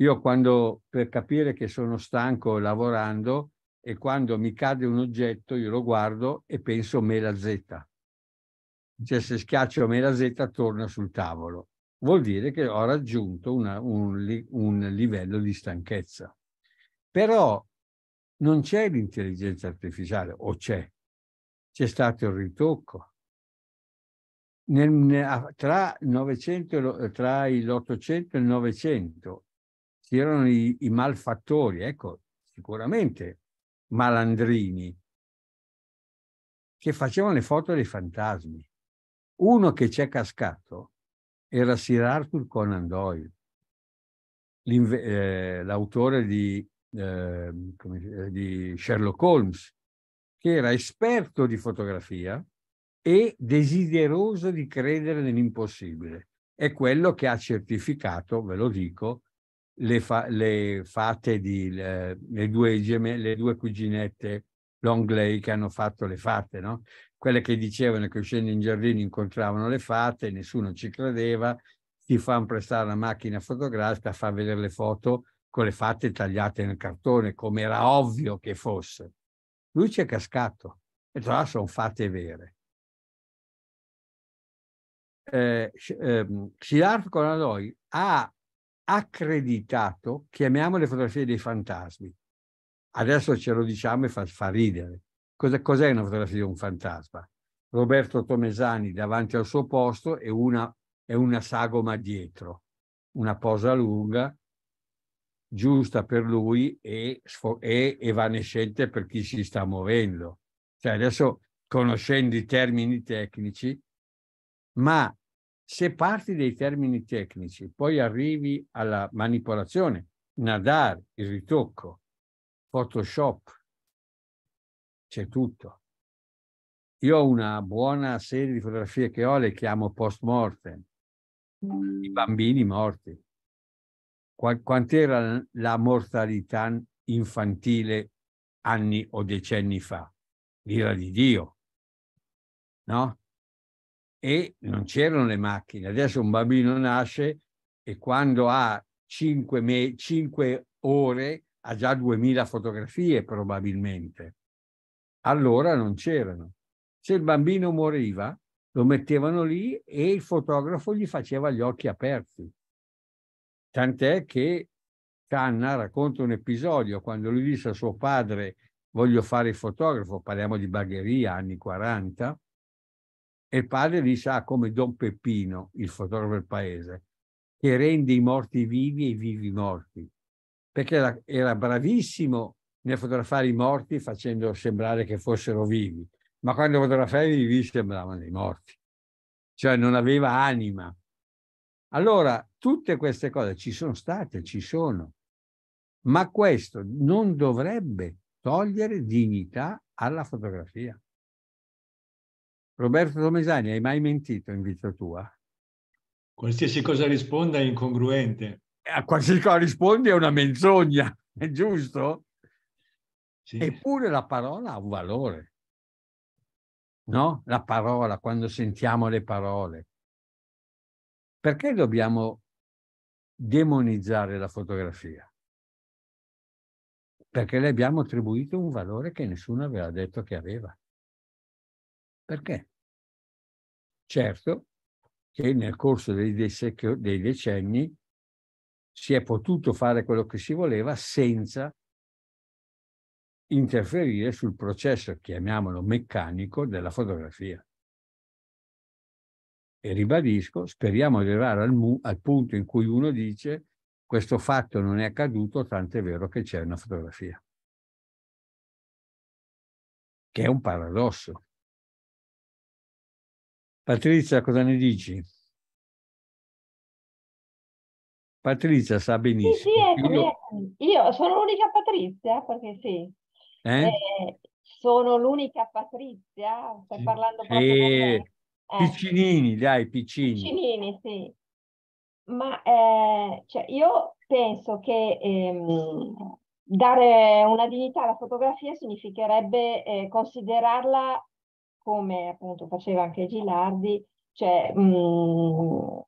Io quando, per capire che sono stanco lavorando, e quando mi cade un oggetto io lo guardo e penso mela Z. Cioè se schiaccio mela Z torna sul tavolo. Vuol dire che ho raggiunto una, un, un livello di stanchezza. Però non c'è l'intelligenza artificiale, o c'è. C'è stato il ritocco, nel, ah, tra, 900, eh, tra l'Ottocento e il Novecento c'erano i, i malfattori, ecco, sicuramente malandrini, che facevano le foto dei fantasmi. Uno che c'è cascato era Sir Arthur Conan Doyle, eh, l'autore di, ehm, eh, come, di Sherlock Holmes, che era esperto di fotografia e desideroso di credere nell'impossibile. È quello che ha certificato, ve lo dico, le, fa, le fate di le, le, due gemelle, le due cuginette Longley che hanno fatto le fate, no? Quelle che dicevano che uscendo in giardino incontravano le fate, nessuno ci credeva, ti fanno prestare la macchina fotografica, fa vedere le foto con le fate tagliate nel cartone, come era ovvio che fosse. Lui ci è cascato e tra l'altro sono fate vere eh, ehm, Siddhartha Colanoi ha accreditato, chiamiamo le fotografie dei fantasmi. Adesso ce lo diciamo e fa, fa ridere. Cosa, cos'è una fotografia di un fantasma? Roberto Tomesani davanti al suo posto e una, e una sagoma dietro, una posa lunga, giusta per lui e, e evanescente per chi si sta muovendo. Cioè adesso, conoscendo i termini tecnici, ma se parti dai termini tecnici, poi arrivi alla manipolazione, nadar, il ritocco, Photoshop, c'è tutto. Io ho una buona serie di fotografie che ho, le chiamo post mortem, i bambini morti. Quant'era la mortalità infantile anni o decenni fa? L'ira di Dio, no? e non c'erano le macchine. Adesso un bambino nasce e quando ha 5, me- 5 ore ha già 2000 fotografie probabilmente. Allora non c'erano. Se il bambino moriva, lo mettevano lì e il fotografo gli faceva gli occhi aperti. Tant'è che Canna racconta un episodio quando lui disse a suo padre voglio fare il fotografo, parliamo di Bagheria, anni 40, e il padre dice, ah, come Don Peppino, il fotografo del paese, che rende i morti vivi e i vivi morti. Perché era, era bravissimo nel fotografare i morti facendo sembrare che fossero vivi, ma quando fotografava i vivi sembravano dei morti. Cioè non aveva anima. Allora, tutte queste cose ci sono state, ci sono, ma questo non dovrebbe togliere dignità alla fotografia. Roberto Tomesani, hai mai mentito in vita tua? Qualsiasi cosa risponda è incongruente. A qualsiasi cosa rispondi è una menzogna, è giusto? Sì. Eppure la parola ha un valore. No? La parola, quando sentiamo le parole. Perché dobbiamo demonizzare la fotografia? Perché le abbiamo attribuito un valore che nessuno aveva detto che aveva. Perché? Certo che nel corso dei, dec- dei decenni si è potuto fare quello che si voleva senza interferire sul processo, chiamiamolo meccanico, della fotografia. E ribadisco, speriamo di arrivare al, mu- al, punto in cui uno dice questo fatto non è accaduto, tant'è vero che c'è una fotografia. Che è un paradosso. Patrizia, cosa ne dici? Patrizia sa benissimo. Sì, sì, io... io... sono l'unica Patrizia, perché sì. Eh? Eh, sono l'unica Patrizia, stai sì. parlando proprio eh, con me. Piccinini, dai, piccini. Piccinini, sì. Ma eh, cioè, io penso che ehm, dare una dignità alla fotografia significherebbe eh, considerarla come appunto faceva anche Gilardi, cioè mh,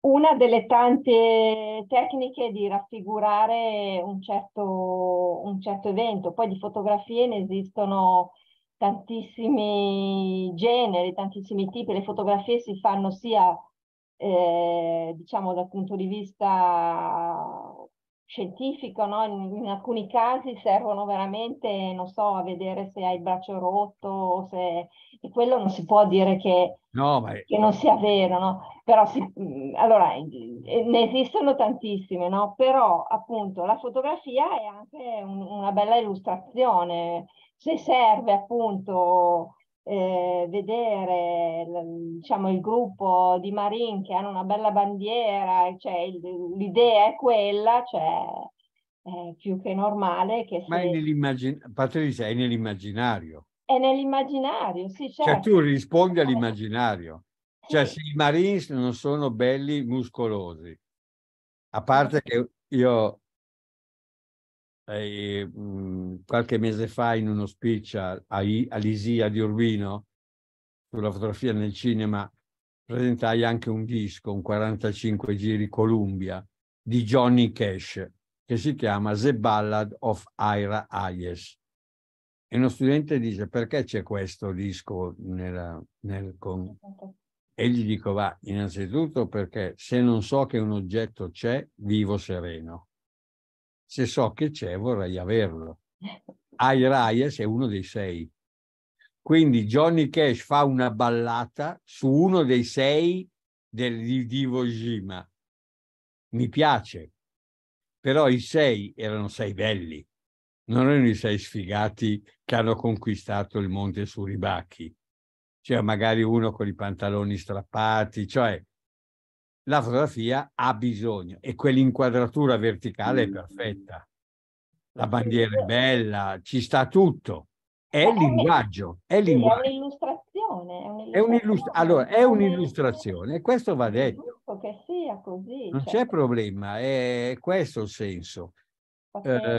una delle tante tecniche di raffigurare un certo, un certo evento. Poi di fotografie ne esistono tantissimi generi, tantissimi tipi. Le fotografie si fanno sia, eh, diciamo, dal punto di vista scientifico, no? in, in, alcuni casi servono veramente, non so, a vedere se hai il braccio rotto o se... E quello non si può dire che, no, ma... che non sia vero, no? Però si... Mm, allora, eh, ne esistono tantissime, no? Però appunto la fotografia è anche un, una bella illustrazione. Se serve appunto eh, vedere diciamo, il gruppo di Marin che hanno una bella bandiera, cioè, l'idea è quella, cioè, è più che normale. Che Ma se... è, nell'immagin... Patrizia, è nell'immaginario. È nell'immaginario, sì, cioè, certo. Cioè tu rispondi eh, all'immaginario. Cioè se i Marines non sono belli muscolosi, a parte che io eh, qualche mese fa in uno speech a, a, all'ISIA di Urbino sulla fotografia nel cinema presentai anche un disco, un 45 giri Columbia di Johnny Cash che si chiama The Ballad of Ira Hayes. E uno studente dice perché c'è questo disco nella, nel, con... E gli dico va, innanzitutto perché se non so che un oggetto c'è, vivo sereno se so che c'è vorrei averlo. Ai Raias è uno dei sei. Quindi Johnny Cash fa una ballata su uno dei sei del, di, Divo Iwo Jima. Mi piace, però i sei erano sei belli, non erano i sei sfigati che hanno conquistato il monte Suribacchi. C'era cioè, magari uno con i pantaloni strappati, cioè la fotografia ha bisogno e quell'inquadratura verticale è mm. perfetta. La bandiera è bella, ci sta tutto. È il linguaggio, è, sì, linguaggio. è un'illustrazione. È un'illustrazione. allora, è un'illustrazione questo va detto. Che sia così. Non cioè. c'è problema, è questo il senso. Eh.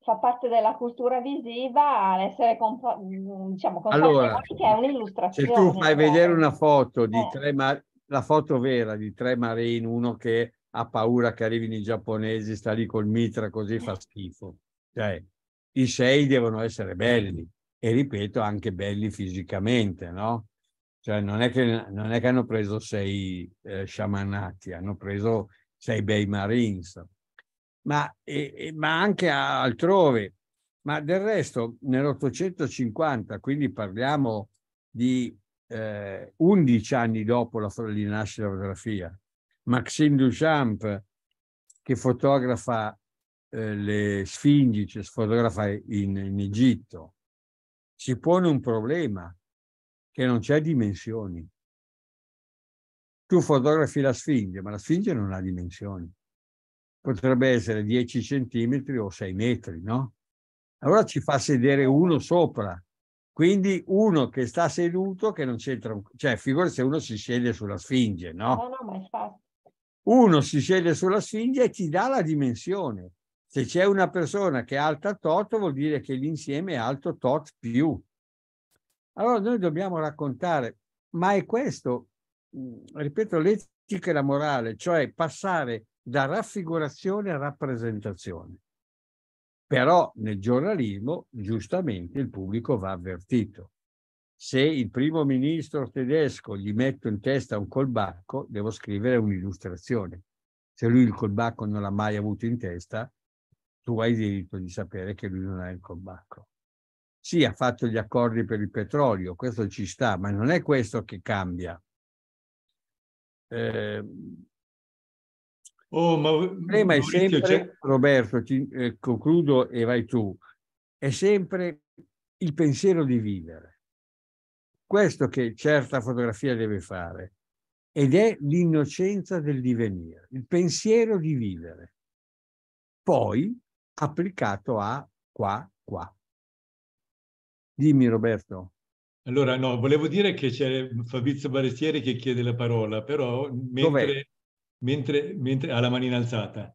Fa parte della cultura visiva l'essere compa- diciamo, allora, che è un'illustrazione. Se tu fai cioè. vedere una foto di eh. tre, ma- la foto vera di tre marine, uno che ha paura che arrivino i giapponesi, sta lì col mitra così fa schifo. Cioè, i sei devono essere belli e ripeto anche belli fisicamente, no? Cioè non è che, non è che hanno preso sei eh, sciamanati, hanno preso sei bei marines, ma, e, e, ma anche altrove. Ma del resto nell'850, quindi parliamo di eh, 11 anni dopo la rinascita della fotografia. Maxime Duchamp, che fotografa eh, le sfingi, cioè fotografa in, in Egitto, si pone un problema che non c'è dimensioni. Tu fotografi la sfinge, ma la sfinge non ha dimensioni. Potrebbe essere 10 centimetri o 6 metri, no? Allora ci fa sedere uno sopra quindi uno che sta seduto, che non c'entra, cioè figura se uno si siede sulla sfinge, no? No, no, ma è infatti. Uno si siede sulla sfinge e ti dà la dimensione. Se c'è una persona che è alta tot, vuol dire che l'insieme è alto tot più. Allora noi dobbiamo raccontare, ma è questo, ripeto, l'etica e la morale, cioè passare da raffigurazione a rappresentazione. Però nel giornalismo, giustamente, il pubblico va avvertito. Se il primo ministro tedesco gli metto in testa un colbacco, devo scrivere un'illustrazione. Se lui il colbacco non l'ha mai avuto in testa, tu hai diritto di sapere che lui non ha il colbacco. Sì, ha fatto gli accordi per il petrolio, questo ci sta, ma non è questo che cambia. Eh, Oh, ma... Il problema è sempre, c'è... Roberto, ti, eh, concludo e vai tu, è sempre il pensiero di vivere. Questo che certa fotografia deve fare ed è l'innocenza del divenire, il pensiero di vivere, poi applicato a qua, qua. Dimmi Roberto. Allora, no, volevo dire che c'è Fabrizio Barestieri che chiede la parola, però mentre... Dov'è? mentre, mentre ha la manina alzata.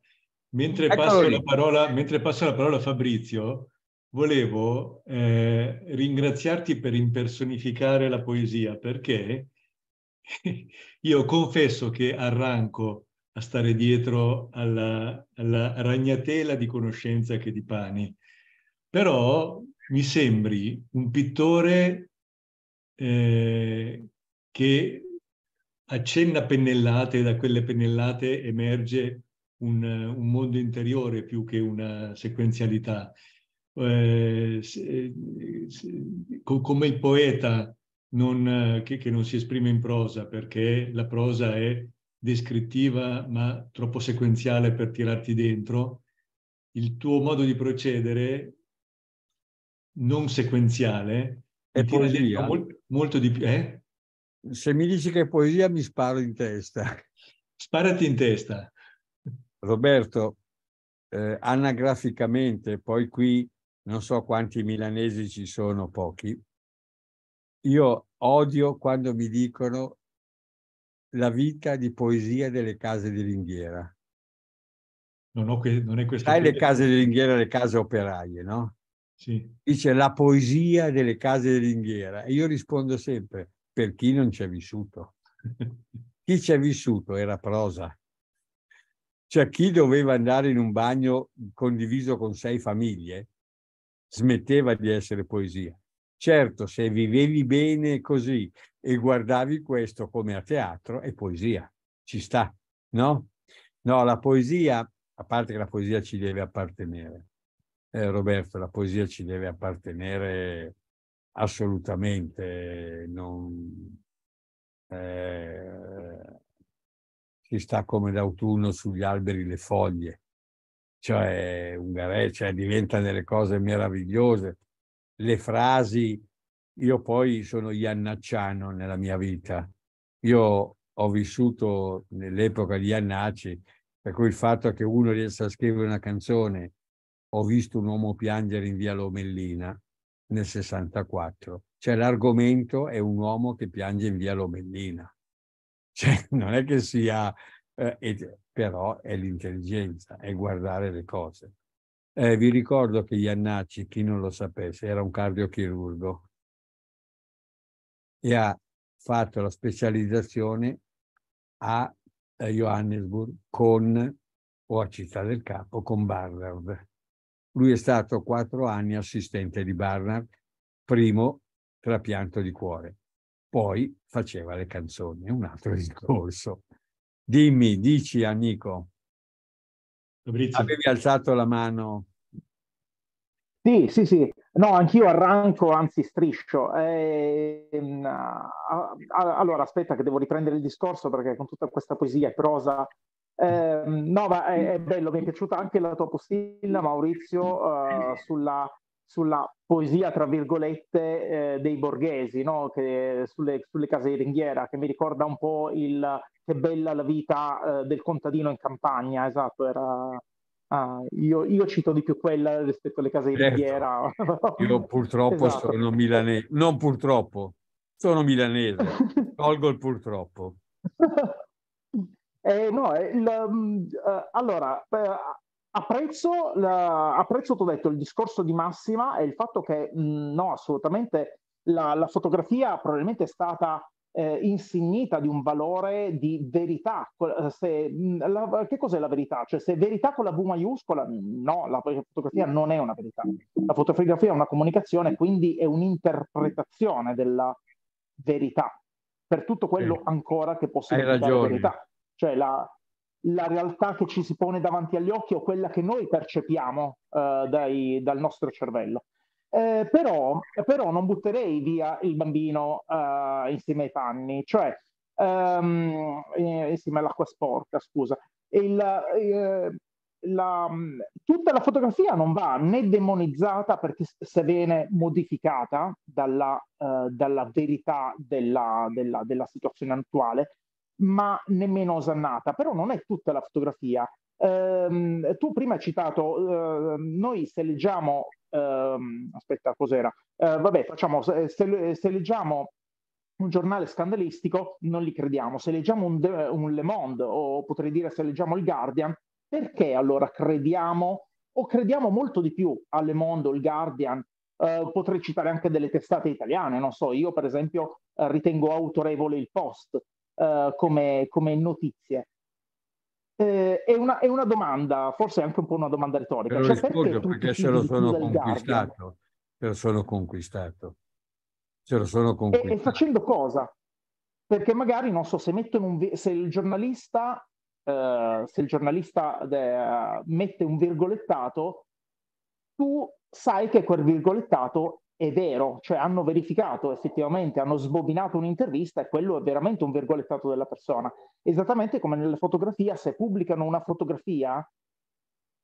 Mentre passo, parola, mentre passo, la parola, a Fabrizio, volevo eh, ringraziarti per impersonificare la poesia, perché io confesso che arranco a stare dietro alla, alla ragnatela di conoscenza che di pani, però mi sembri un pittore eh, che accenna pennellate, da quelle pennellate emerge un, un mondo interiore più che una sequenzialità. Eh, se, se, come il poeta non, che, che non si esprime in prosa, perché la prosa è descrittiva ma troppo sequenziale per tirarti dentro, il tuo modo di procedere non sequenziale è poesia. Molto, molto di più. Eh? se mi dici che è poesia mi sparo in testa. Sparati in testa. Roberto, eh, anagraficamente, poi qui non so quanti milanesi ci sono, pochi, io odio quando mi dicono la vita di poesia delle case di ringhiera. Non, que- non è questo. Sai le case di ringhiera, le case operaie, no? Sì. Dice la poesia delle case di ringhiera. E io rispondo sempre, per chi non ci è vissuto. chi ci è vissuto era prosa. Cioè chi doveva andare in un bagno condiviso con sei famiglie smetteva di essere poesia. Certo, se vivevi bene così e guardavi questo come a teatro, è poesia, ci sta, no? No, la poesia, a parte che la poesia ci deve appartenere, eh, Roberto, la poesia ci deve appartenere assolutamente non, eh, si sta come d'autunno sugli alberi le foglie, cioè Ungaretti cioè, diventa delle cose meravigliose. Le frasi, io poi sono iannacciano nella mia vita, io ho vissuto nell'epoca di Iannacci, per cui il fatto che uno riesca a scrivere una canzone, ho visto un uomo piangere in via Lomellina, nel 64. Cioè l'argomento è un uomo che piange in via Lomellina. Cioè, non è che sia, eh, però è l'intelligenza, è guardare le cose. Eh, vi ricordo che Iannacci, chi non lo sapesse, era un cardiochirurgo e ha fatto la specializzazione a eh, Johannesburg con, o a Città del Capo con Barnard. Lui è stato quattro anni assistente di Barnard, primo trapianto di cuore. Poi faceva le canzoni, un altro discorso. Dimmi, dici a Nico. Fabrizio. Avevi alzato la mano. Sì, sì, sì. No, anch'io arranco, anzi striscio. Eh, allora, aspetta che devo riprendere il discorso perché con tutta questa poesia e prosa eh, no, ma è, è, bello, mi è piaciuta anche la tua postilla, Maurizio, eh, sulla, sulla, poesia, tra virgolette, eh, dei borghesi, no? che, sulle, sulle, case di ringhiera, che mi ricorda un po' il che bella la vita eh, del contadino in campagna, esatto, era, Ah, io, io, cito di più quella rispetto alle case di certo. Riviera. io purtroppo esatto. sono milanese, non purtroppo, sono milanese, tolgo il purtroppo. Eh, no, eh, il, um, uh, allora, uh, apprezzo, la, apprezzo, ho detto, il discorso di Massima e il fatto che mh, mm, no, assolutamente la, la, fotografia probabilmente è stata eh, insignita di un valore di verità. Se, mm, la, che cos'è la verità? Cioè, se è verità con la V maiuscola, no, la fotografia non è una verità. La fotografia è una comunicazione, quindi è un'interpretazione della verità per tutto quello ancora che possa essere la verità cioè la, la realtà che ci si pone davanti agli occhi o quella che noi percepiamo eh, dai, dal nostro cervello. Eh, però, però, non butterei via il bambino eh, insieme ai panni, cioè ehm, eh, insieme all'acqua sporca, scusa. Il, eh, la, tutta la fotografia non va né demonizzata perché se viene modificata dalla, eh, dalla verità della, della, della situazione attuale, ma nemmeno osannata, però non è tutta la fotografia. Ehm, tu prima hai citato, eh, noi se leggiamo, ehm, aspetta cos'era, eh, vabbè facciamo, se, se, se, leggiamo un giornale scandalistico non li crediamo, se leggiamo un, un Le Monde o potrei dire se leggiamo il Guardian, perché allora crediamo o crediamo molto di più a Le Monde o il Guardian Uh, potrei citare anche delle testate italiane, non so, io per esempio uh, ritengo autorevole il Post, eh, come, come, notizie. Eh, è, una, è, una, domanda, forse anche un po' una domanda retorica. Te lo cioè, perché, perché se lo sono conquistato, se lo sono conquistato. Se lo sono conquistato. E, e facendo cosa? Perché magari, non so, se, mettono un, se il giornalista, eh, se il giornalista mette un virgolettato, tu sai che quel virgolettato è vero, cioè hanno verificato effettivamente, hanno sbobinato un'intervista e quello è veramente un virgolettato della persona. Esattamente come nella fotografia, se pubblicano una fotografia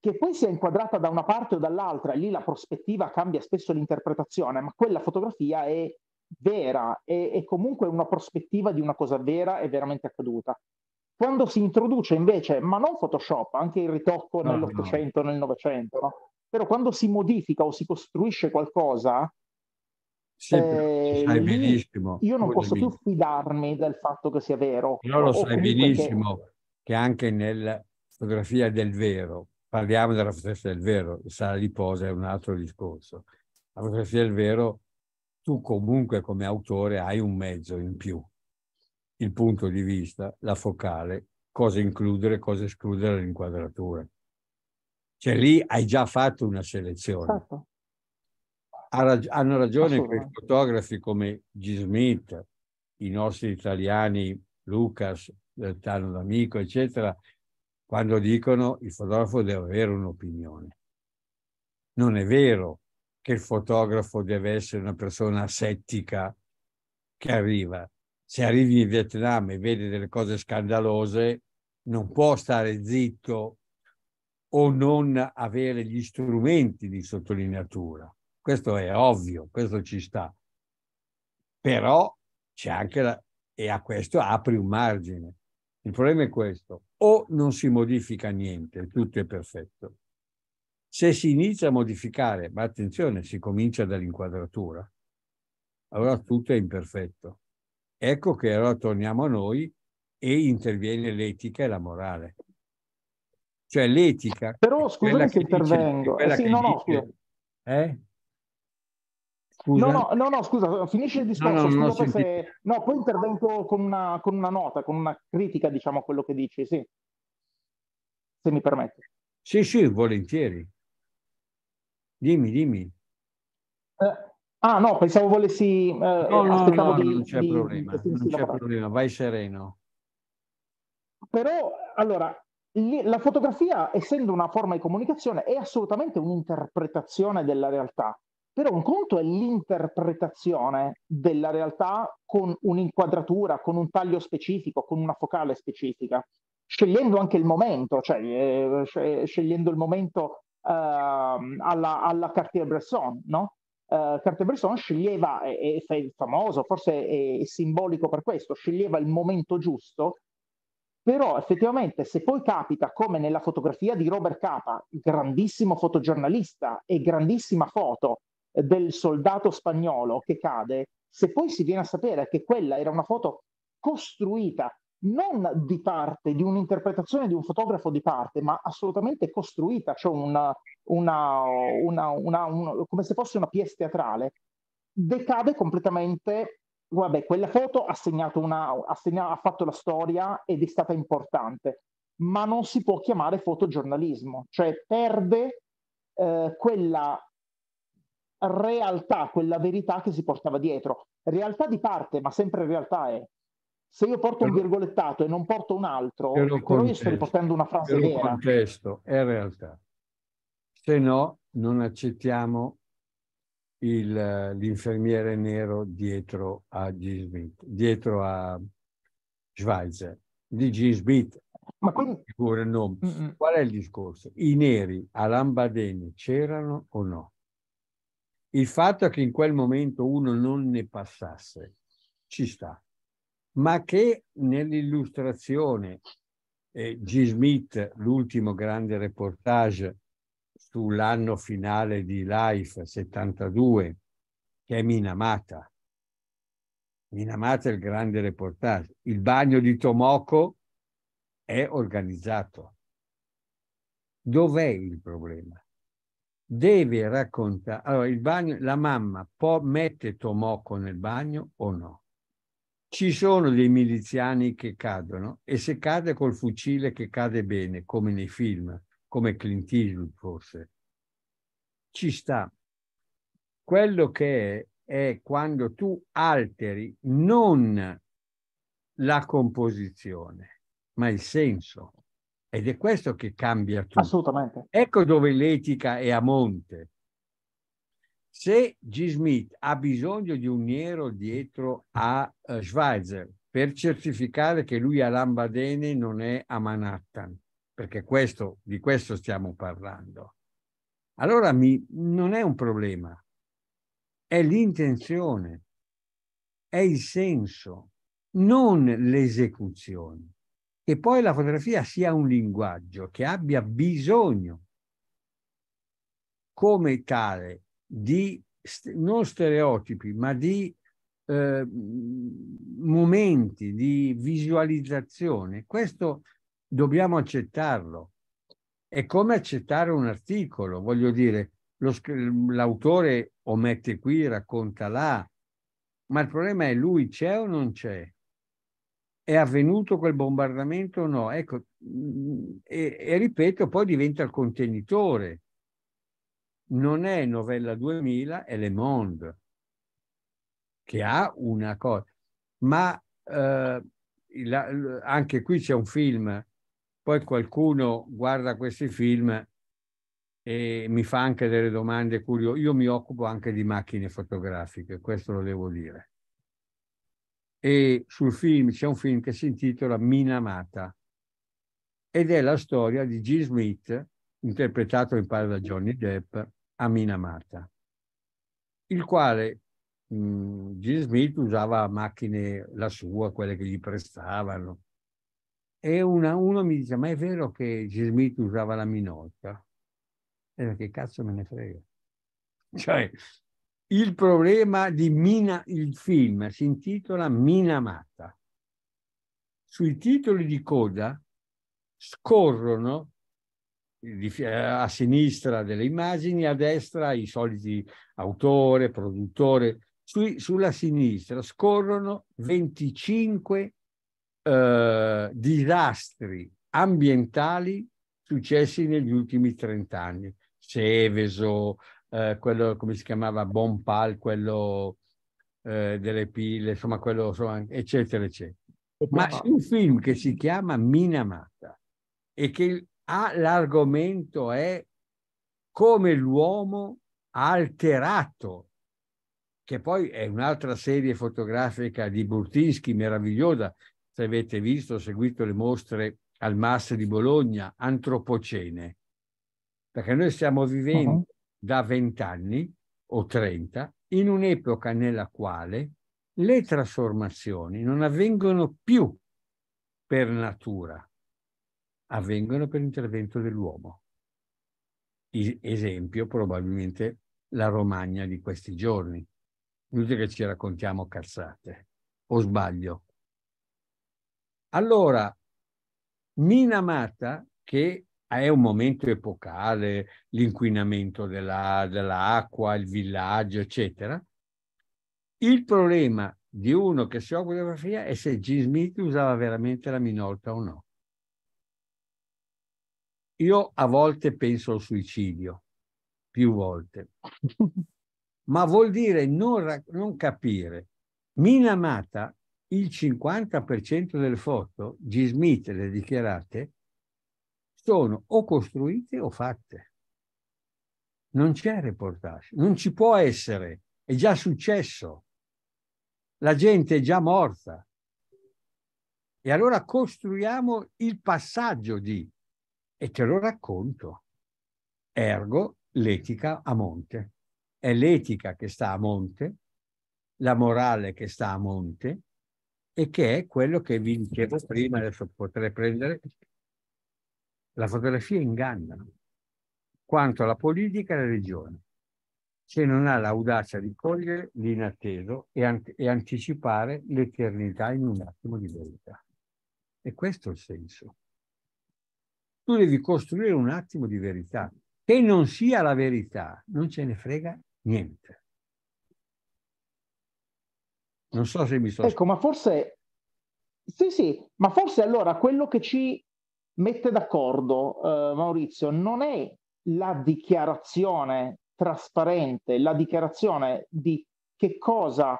che poi sia inquadrata da una parte o dall'altra, lì la prospettiva cambia spesso l'interpretazione, ma quella fotografia è vera, è, è comunque una prospettiva di una cosa vera e veramente accaduta. Quando si introduce invece, ma non Photoshop, anche il ritocco no, nell'Ottocento, no. nel Novecento, no? però quando si modifica o si costruisce qualcosa, sì, eh, sai benissimo. Io non posso più fidarmi del fatto che sia vero. Però lo sai benissimo che... che... anche nella fotografia del vero, parliamo della fotografia del vero, sala di posa è un altro discorso. La fotografia del vero, tu comunque come autore hai un mezzo in più, il punto di vista, la focale, cosa includere, cosa escludere l'inquadratura. Cioè lì hai già fatto una selezione. Certo rag hanno ragione quei fotografi come G. Smith, i nostri italiani Lucas, eh, Tano D'Amico, eccetera, quando dicono il fotografo deve avere un'opinione. Non è vero che il fotografo deve essere una persona settica che arriva. Se arrivi in Vietnam e vedi delle cose scandalose, non può stare zitto o non avere gli strumenti di sottolineatura. Questo è ovvio, questo ci sta. Però c'è anche la... e a questo apri un margine. Il problema è questo. O non si modifica niente, tutto è perfetto. Se si inizia a modificare, ma attenzione, si comincia dall'inquadratura, allora tutto è imperfetto. Ecco che allora torniamo a noi e interviene l'etica e la morale. Cioè l'etica... Però scusate che, che intervengo. Dice, eh sì, no, no, dice, eh? Scusa. No, no, no, scusa, finisci il discorso. No, no, se... no poi intervento con una, con una, nota, con una critica, diciamo, a quello che dici, sì. Se mi permette. Sì, sì, volentieri. Dimmi, dimmi. Eh, ah, no, pensavo volessi... Eh, no, no, no, di, non c'è di, problema, di... non c'è problema, vai sereno. Però, allora, la fotografia, essendo una forma di comunicazione, è assolutamente un'interpretazione della realtà però un conto è l'interpretazione della realtà con un'inquadratura, con un taglio specifico, con una focale specifica, scegliendo anche il momento, cioè eh, scegliendo il momento eh, alla, alla Cartier-Bresson, no? Uh, Cartier-Bresson sceglieva, è, è famoso, forse è, è simbolico per questo, sceglieva il momento giusto, però effettivamente se poi capita come nella fotografia di Robert Capa, grandissimo fotogiornalista e grandissima foto, del soldato spagnolo che cade, se poi si viene a sapere che quella era una foto costruita non di parte, di un'interpretazione di un fotografo di parte, ma assolutamente costruita, cioè una, una, una, una come se fosse una pièce teatrale, decade completamente, vabbè, quella foto ha, segnato una, ha, segnato, ha fatto la storia ed è stata importante, ma non si può chiamare fotogiornalismo, cioè perde eh, quella realtà, quella verità che si portava dietro. Realtà di parte, ma sempre realtà è. Se io porto un virgolettato e non porto un altro, però contesto, io sto riportando una frase vera. Contesto, è realtà. Se no, non accettiamo il, l'infermiere nero dietro a G. Smith, dietro a Schweizer, di G. Smith. Ma quindi... Qual è il discorso? I neri a Lambadene c'erano o no? Il fatto che in quel momento uno non ne passasse ci sta, ma che nell'illustrazione eh, G. Smith, l'ultimo grande reportage sull'anno finale di Life 72, che è Minamata. Minamata è il grande reportage. Il bagno di Tomoko è organizzato. Dov'è il problema? deve raccontare, allora il bagno, la mamma può mettere Tomoko nel bagno o no? Ci sono dei miliziani che cadono e se cade col fucile che cade bene, come nei film, come Clint Eastwood forse, ci sta. Quello che è è quando tu alteri non la composizione, ma il senso. Ed è questo che cambia tutto. Assolutamente. Ecco dove l'etica è a monte. Se G. Smith ha bisogno di un nero dietro a uh, eh, Schweizer per certificare che lui a Lambadene non è a Manhattan, perché questo, di questo stiamo parlando, allora mi, non è un problema, è l'intenzione, è il senso, non l'esecuzione che poi la fotografia sia un linguaggio che abbia bisogno come tale di non stereotipi, ma di eh, momenti di visualizzazione, questo dobbiamo accettarlo. È come accettare un articolo, voglio dire, l'autore omette qui, racconta là, ma il problema è lui c'è o non c'è? è avvenuto quel bombardamento o no. Ecco, mm, e, e, ripeto, poi diventa il contenitore. Non è Novella 2000, è Le Monde, che ha una cosa. Ma eh, la, anche qui c'è un film, poi qualcuno guarda questi film e mi fa anche delle domande curiose. Io mi occupo anche di macchine fotografiche, questo lo devo dire e sul film c'è un film che si intitola Minamata ed è la storia di Gene Smith, interpretato in parte da Johnny Depp, a Minamata, il quale mh, mm, Smith usava macchine la sua, quelle che gli prestavano. E una, uno mi dice, ma è vero che Gene Smith usava la minolta? E che cazzo me ne frega? Cioè, il problema di Mina, il film si intitola Mina Matta. Sui titoli di coda scorrono eh, a sinistra delle immagini, a destra i soliti autore, produttore, Sui, sulla sinistra scorrono 25 eh, disastri ambientali successi negli ultimi 30 anni. Seveso, eh, quello come si chiamava Bonpal, quello eh, delle pile, insomma, quello, insomma, eccetera, eccetera. Ma un film che si chiama Minamata e che ha l'argomento è come l'uomo ha alterato, che poi è un'altra serie fotografica di Burtinsky meravigliosa, se avete visto, seguito le mostre al Mass di Bologna, antropocene, perché noi stiamo uh-huh. vivendo da vent'anni o trenta, in un'epoca nella quale le trasformazioni non avvengono più per natura, avvengono per intervento dell'uomo. Esempio probabilmente la Romagna di questi giorni. Inutile che ci raccontiamo cazzate, o sbaglio. Allora, Minamata, che Ah, è un momento epocale, l'inquinamento della, dell'acqua, il villaggio, eccetera. Il problema di uno che si occupa di geografia è se G. Smith usava veramente la minolta o no. Io a volte penso al suicidio, più volte, ma vuol dire non, non capire. Minamata, il 50% delle foto, G. Smith le dichiarate, sono o costruite o fatte. Non c'è reportage, non ci può essere, è già successo. La gente è già morta. E allora costruiamo il passaggio di, e te lo racconto, ergo l'etica a monte. È l'etica che sta a monte, la morale che sta a monte, e che è quello che vi dicevo prima, adesso potrei prendere la fotografia inganna quanto la politica e la religione, se non ha l'audacia di cogliere l'inatteso e, an- e anticipare l'eternità in un attimo di verità. E questo è il senso. Tu devi costruire un attimo di verità. Che non sia la verità, non ce ne frega niente. Non so se mi sono. Ecco, ma forse... Sì, sì, ma forse allora quello che ci mette d'accordo, eh, Maurizio, non è la dichiarazione trasparente, la dichiarazione di che cosa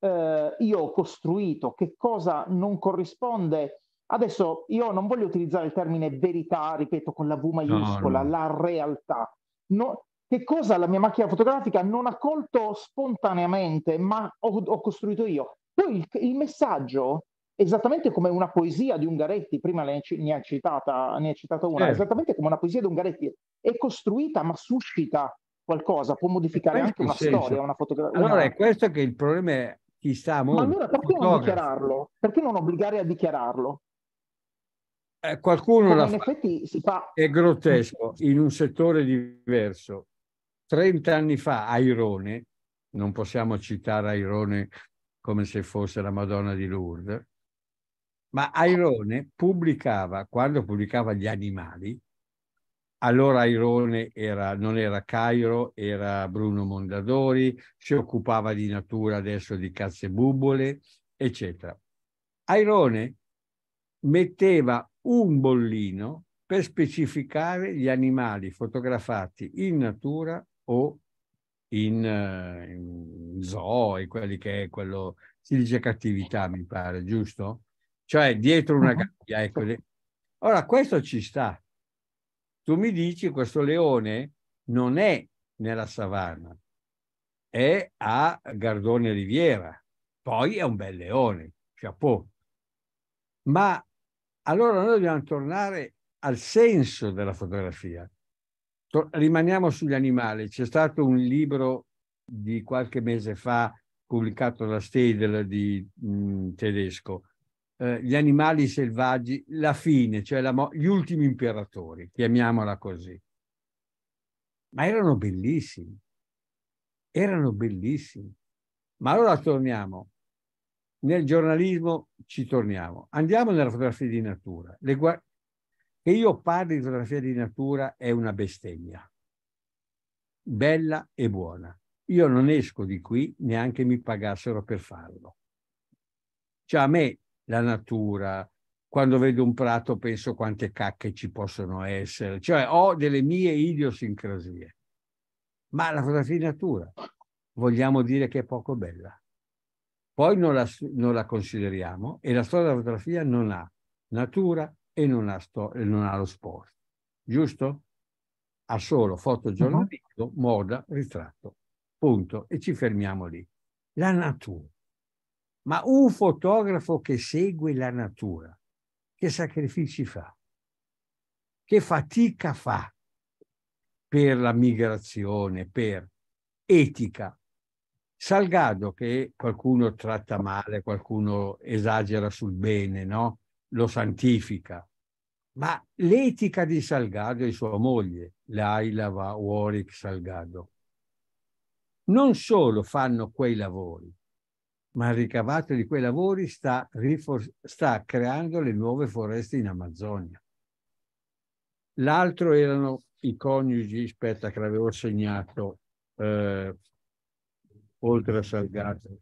eh, io ho costruito, che cosa non corrisponde. Adesso io non voglio utilizzare il termine verità, ripeto, con la V maiuscola, no, no. la realtà. No, che cosa la mia macchina fotografica non ha colto spontaneamente, ma ho, ho costruito io. Poi il, il messaggio esattamente come una poesia di Ungaretti, prima ne, ne ha citata, ne ha citata una, eh. esattamente come una poesia di Ungaretti, è costruita ma suscita qualcosa, può modificare eh, anche una senso. storia, una fotografia. Allora una... è questo che il problema è chi sta molto. Ma allora perché non dichiararlo? Perché non obbligare a dichiararlo? Eh, qualcuno la in fa... effetti si fa... È grottesco, in un settore diverso. Trent'anni fa Airone, non possiamo citare Airone come se fosse la Madonna di Lourdes, ma Airone pubblicava, quando pubblicava gli animali, allora Airone era, non era Cairo, era Bruno Mondadori, si occupava di natura, adesso di cazze bubole, eccetera. Airone metteva un bollino per specificare gli animali fotografati in natura o in, eh, in zoo, quelli che è quello, si dice cattività, mi pare, giusto? cioè dietro una uh-huh. gabbia. Ecco. Ora, questo ci sta. Tu mi dici, questo leone non è nella savana, è a Gardone Riviera, poi è un bel leone, chapeau. Ma allora noi dobbiamo tornare al senso della fotografia. Tor- rimaniamo sugli animali. C'è stato un libro di qualche mese fa pubblicato da Stedel di mh, mm, tedesco, eh, gli animali selvaggi, la fine, cioè la gli ultimi imperatori, chiamiamola così. Ma erano bellissimi, erano bellissimi. Ma allora torniamo, nel giornalismo ci torniamo, andiamo nella fotografia di natura. che io parli di fotografia di natura è una bestemmia, bella e buona. Io non esco di qui neanche mi pagassero per farlo. Cioè a me la natura, quando vedo un prato penso quante cacche ci possono essere, cioè ho delle mie idiosincrasie. Ma la fotografia natura vogliamo dire che è poco bella. Poi non la, non la consideriamo e la storia della fotografia non ha natura e non ha, sto, non ha lo sport. Giusto? Ha solo fotogiornalismo, mm-hmm. moda, ritratto. Punto. E ci fermiamo lì. La natura ma un fotografo che segue la natura, che sacrifici fa, che fatica fa per la migrazione, per etica. Salgado, che qualcuno tratta male, qualcuno esagera sul bene, no? lo santifica, ma l'etica di Salgado e sua moglie, Laila Warwick Salgado, non solo fanno quei lavori, ma il ricavato di quei lavori sta, sta creando le nuove foreste in Amazzonia. L'altro erano i coniugi, aspetta che l'avevo segnato, eh, oltre a Salgato,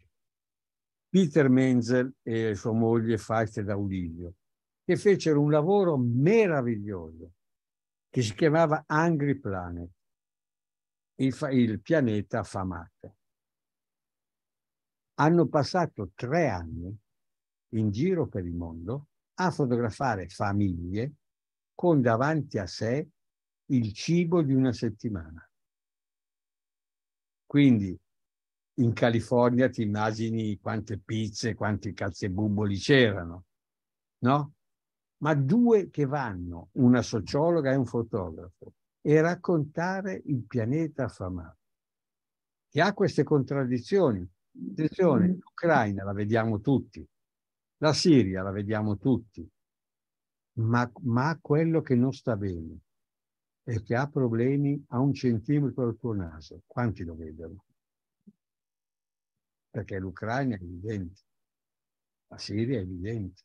Peter Menzel e sua moglie Faiste D'Aulilio, che fecero un lavoro meraviglioso che si chiamava Angry Planet, il, il pianeta affamato hanno passato tre anni in giro per il mondo a fotografare famiglie con davanti a sé il cibo di una settimana. Quindi in California ti immagini quante pizze, quanti calzebumboli c'erano, no? Ma due che vanno, una sociologa e un fotografo, e raccontare il pianeta affamato, che ha queste contraddizioni, Attenzione, mm. l'Ucraina la vediamo tutti, la Siria la vediamo tutti, ma, ma quello che non sta bene e che ha problemi a un centimetro dal tuo naso, quanti lo vedono? Perché l'Ucraina è evidente, la Siria è evidente,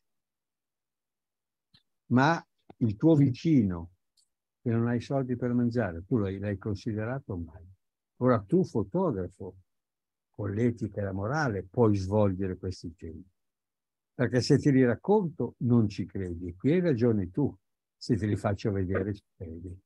ma il tuo vicino che non hai soldi per mangiare, tu l'hai, considerato mai. Ora tu fotografo con l'etica e la morale puoi svolgere questi temi. Perché se te li racconto non ci credi, qui hai ragione tu, se te li faccio vedere ci credi.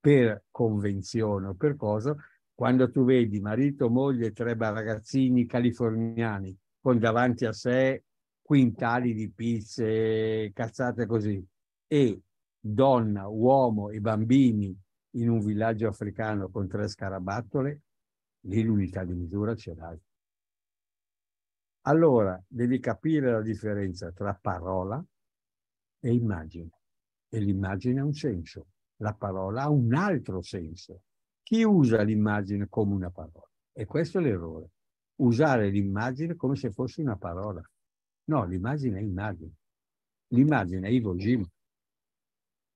Per convenzione o per cosa, quando tu vedi marito, moglie, tre ragazzini californiani con davanti a sé quintali di pizze, cazzate così, e donna, uomo e bambini in un villaggio africano con tre scarabattole, lì l'unità di misura ce l'hai. Allora devi capire la differenza tra parola e immagine. E l'immagine ha un senso, la parola ha un altro senso. Chi usa l'immagine come una parola? E questo è l'errore. Usare l'immagine come se fosse una parola. No, l'immagine è immagine. L'immagine è Ivo Jima.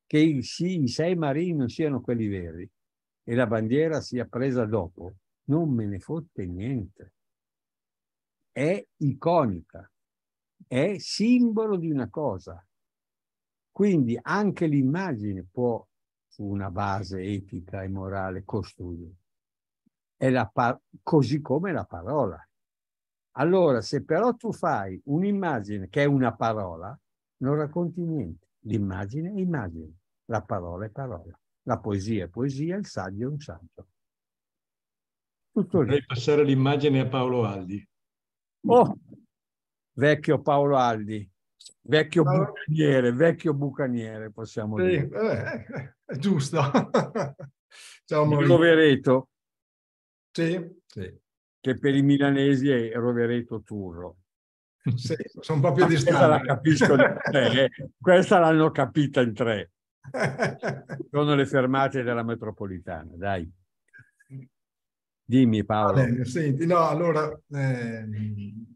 Che i, i sei marini non siano quelli veri e la bandiera sia presa dopo, non me ne fotte niente. È iconica, è simbolo di una cosa. Quindi anche l'immagine può, su una base etica e morale, costruire. così come la parola. Allora, se però tu fai un'immagine che è una parola, non racconti niente. L'immagine è immagine, la parola è parola, la poesia è poesia, il saggio è un saggio. Tutto lì. passare l'immagine a Paolo Aldi. Oh, vecchio Paolo Aldi, vecchio Paolo... bucaniere, vecchio bucaniere possiamo sì, dire. Eh, eh è giusto. Ciao Il Rovereto. Sì, sì. Che per i milanesi è Rovereto Turro. Sì, sono proprio distante. La capisco eh. Questa l'hanno capita in tre. Sono le fermate della metropolitana, dai. Dimmi Paolo. Bene, senti, no, allora, ehm,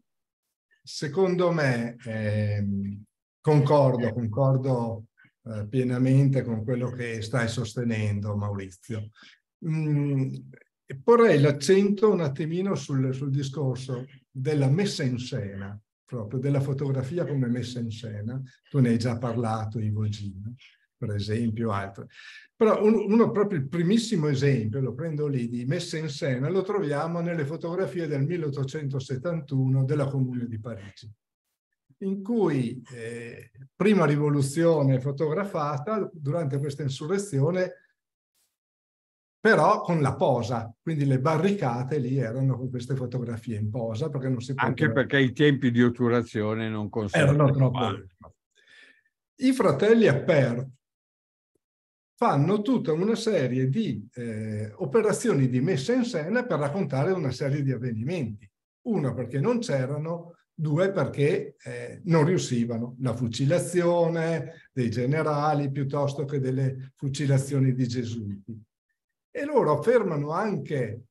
secondo me ehm, concordo, concordo eh, pienamente con quello che stai sostenendo Maurizio. Mm, porrei l'accento un attimino sul, sul discorso della messa in scena, proprio della fotografia come messa in scena. Tu ne hai già parlato, Ivo Gino per esempio, altro. Però uno, uno proprio il primissimo esempio, lo prendo lì, di messa in scena, lo troviamo nelle fotografie del 1871 della Comune di Parigi, in cui eh, prima rivoluzione fotografata, durante questa insurrezione, però con la posa, quindi le barricate lì erano con queste fotografie in posa, perché non si poteva... Anche perché i tempi di otturazione non consentono. Erano troppo... I fratelli Appert, fanno tutta una serie di eh, operazioni di messa in scena per raccontare una serie di avvenimenti. Uno perché non c'erano, due perché eh, non riuscivano. La fucilazione dei generali piuttosto che delle fucilazioni di gesuiti. E loro affermano anche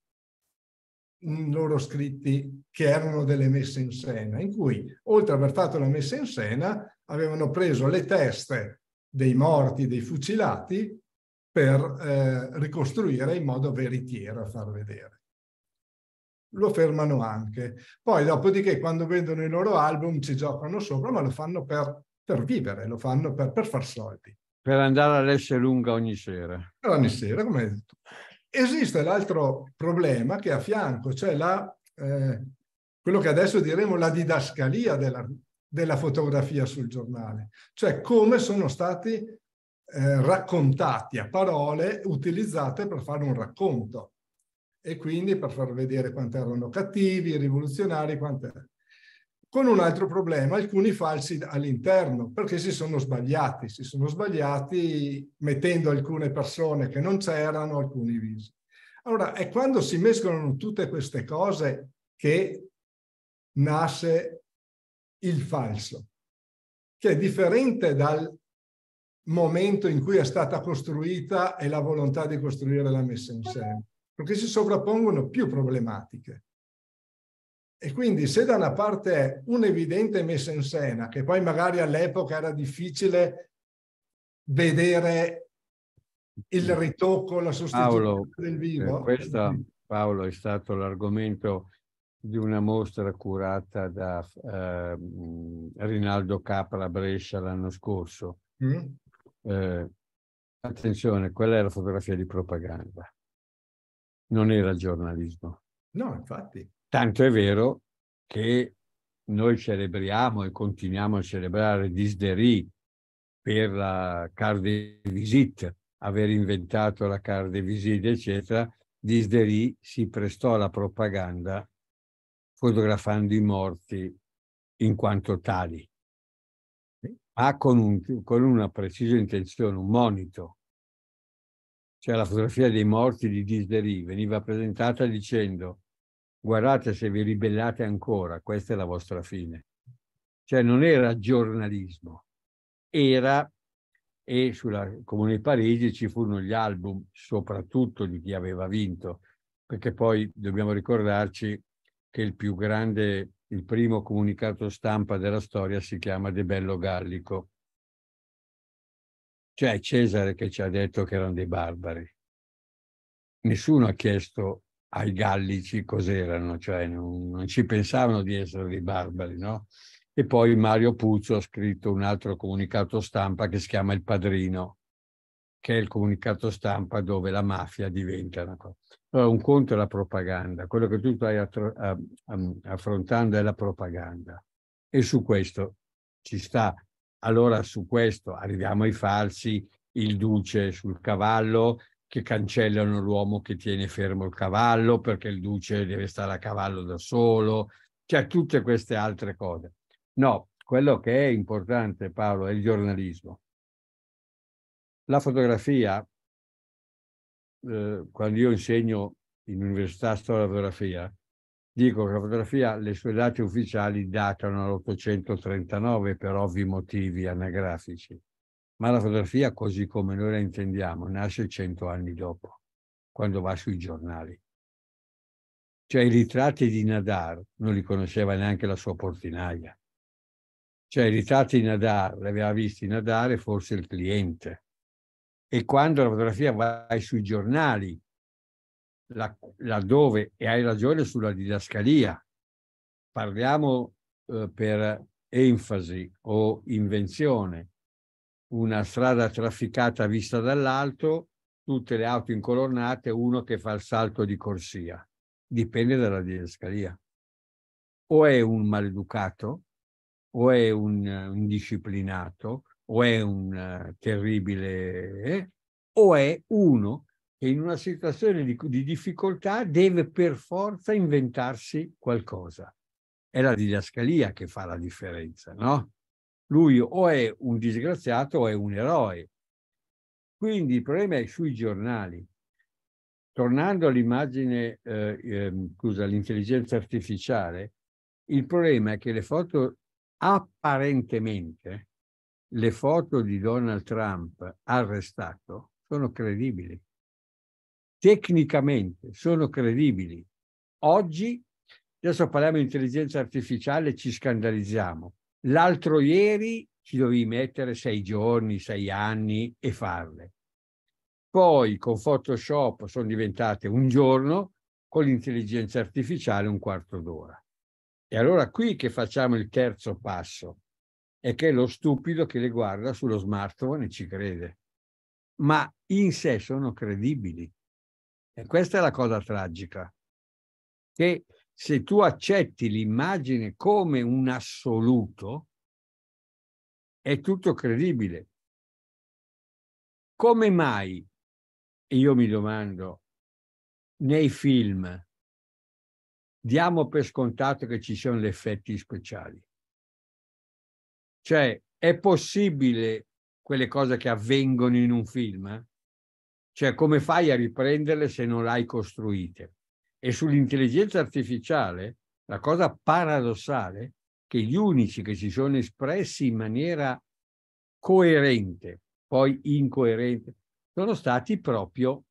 in mm, loro scritti che erano delle messe in scena, in cui oltre ad aver fatto la messa in scena avevano preso le teste dei morti, dei fucilati, per eh, ricostruire in modo veritiero, far vedere. Lo fermano anche. Poi, dopodiché, quando vendono i loro album, ci giocano sopra, ma lo fanno per, per vivere, lo fanno per, per far soldi. Per andare all'esse lunga ogni sera. Per ogni sera, come hai detto. Esiste l'altro problema che è a fianco, cioè la, eh, quello che adesso diremo la didascalia della, della fotografia sul giornale, cioè come sono stati eh, raccontati a parole utilizzate per fare un racconto e quindi per far vedere quanto erano cattivi, rivoluzionari, quanto erano. Con un altro problema, alcuni falsi all'interno, perché si sono sbagliati, si sono sbagliati mettendo alcune persone che non c'erano, alcuni visi. Allora, è quando si mescolano tutte queste cose che nasce il falso, che è differente dal momento in cui è stata costruita e la volontà di costruire la messa in insieme, perché si sovrappongono più problematiche. E quindi se da una parte è un'evidente messa in scena, che poi magari all'epoca era difficile vedere il ritocco, la sostituzione Paolo, del vivo. Eh, questa, eh, Paolo, è stato l'argomento di una mostra curata da eh, Rinaldo Capra a Brescia l'anno scorso. Mm. Eh, attenzione, quella era fotografia di propaganda, non era giornalismo. No, infatti. Tanto è vero che noi celebriamo e continuiamo a celebrare Disdery per la carte visite, aver inventato la carte visite, eccetera. Disdery si prestò alla propaganda fotografando i morti in quanto tali, ma con, un, con una precisa intenzione, un monito. Cioè la fotografia dei morti di Disderi veniva presentata dicendo guardate se vi ribellate ancora, questa è la vostra fine. Cioè non era giornalismo, era, e sulla Comune di Parigi ci furono gli album, soprattutto di chi aveva vinto, perché poi dobbiamo ricordarci che il più grande, il primo comunicato stampa della storia si chiama De Bello Gallico. Cioè Cesare che ci ha detto che erano dei barbari. Nessuno ha chiesto ai gallici cos'erano, cioè non, non ci pensavano di essere dei barbari, no? E poi Mario Puzzo ha scritto un altro comunicato stampa che si chiama Il Padrino, che è il comunicato stampa dove la mafia diventa una cosa. Allora, eh, un conto è la propaganda, quello che tu stai ehm, ehm, affrontando è la propaganda. E su questo ci sta. Allora su questo arriviamo ai falsi, il duce sul cavallo, che cancellano l'uomo che tiene fermo il cavallo perché il duce deve stare a cavallo da solo, cioè tutte queste altre cose. No, quello che è importante Paolo è il giornalismo la fotografia, eh, quando io insegno in università storia della fotografia, dico che la fotografia, le sue date ufficiali datano all'839 per ovvi motivi anagrafici, ma la fotografia, così come noi la intendiamo, nasce cento anni dopo, quando va sui giornali. Cioè i ritratti di Nadar non li conosceva neanche la sua portinaia. Cioè i ritratti di Nadar, li aveva visti Nadar e forse il cliente e quando la fotografia vai sui giornali, laddove, e hai ragione sulla didascalia, parliamo eh, per enfasi o invenzione, una strada trafficata vista dall'alto, tutte le auto incolonnate, uno che fa il salto di corsia. Dipende dalla didascalia. O è un maleducato, o è un, indisciplinato, disciplinato, o è un terribile, eh, o è uno che in una situazione di, di difficoltà deve per forza inventarsi qualcosa. È la didascalia che fa la differenza, no? Lui o è un disgraziato o è un eroe. Quindi il problema è sui giornali. Tornando all'immagine, eh, eh, scusa, all'intelligenza artificiale, il problema è che le foto apparentemente le foto di Donald Trump arrestato sono credibili. Tecnicamente sono credibili. Oggi, adesso parliamo di intelligenza artificiale, ci scandalizziamo. L'altro ieri ci dovevi mettere sei giorni, sei anni e farle. Poi con Photoshop sono diventate un giorno, con l'intelligenza artificiale un quarto d'ora. E allora qui che facciamo il terzo passo è che lo stupido che le guarda sullo smartphone ci crede. Ma in sé sono credibili. E questa è la cosa tragica, che se tu accetti l'immagine come un assoluto, è tutto credibile. Come mai, io mi domando, nei film diamo per scontato che ci siano gli effetti speciali? Cioè, è possibile quelle cose che avvengono in un film? Cioè, come fai a riprenderle se non le hai costruite? E sull'intelligenza artificiale, la cosa paradossale è che gli unici che si sono espressi in maniera coerente, poi incoerente, sono stati proprio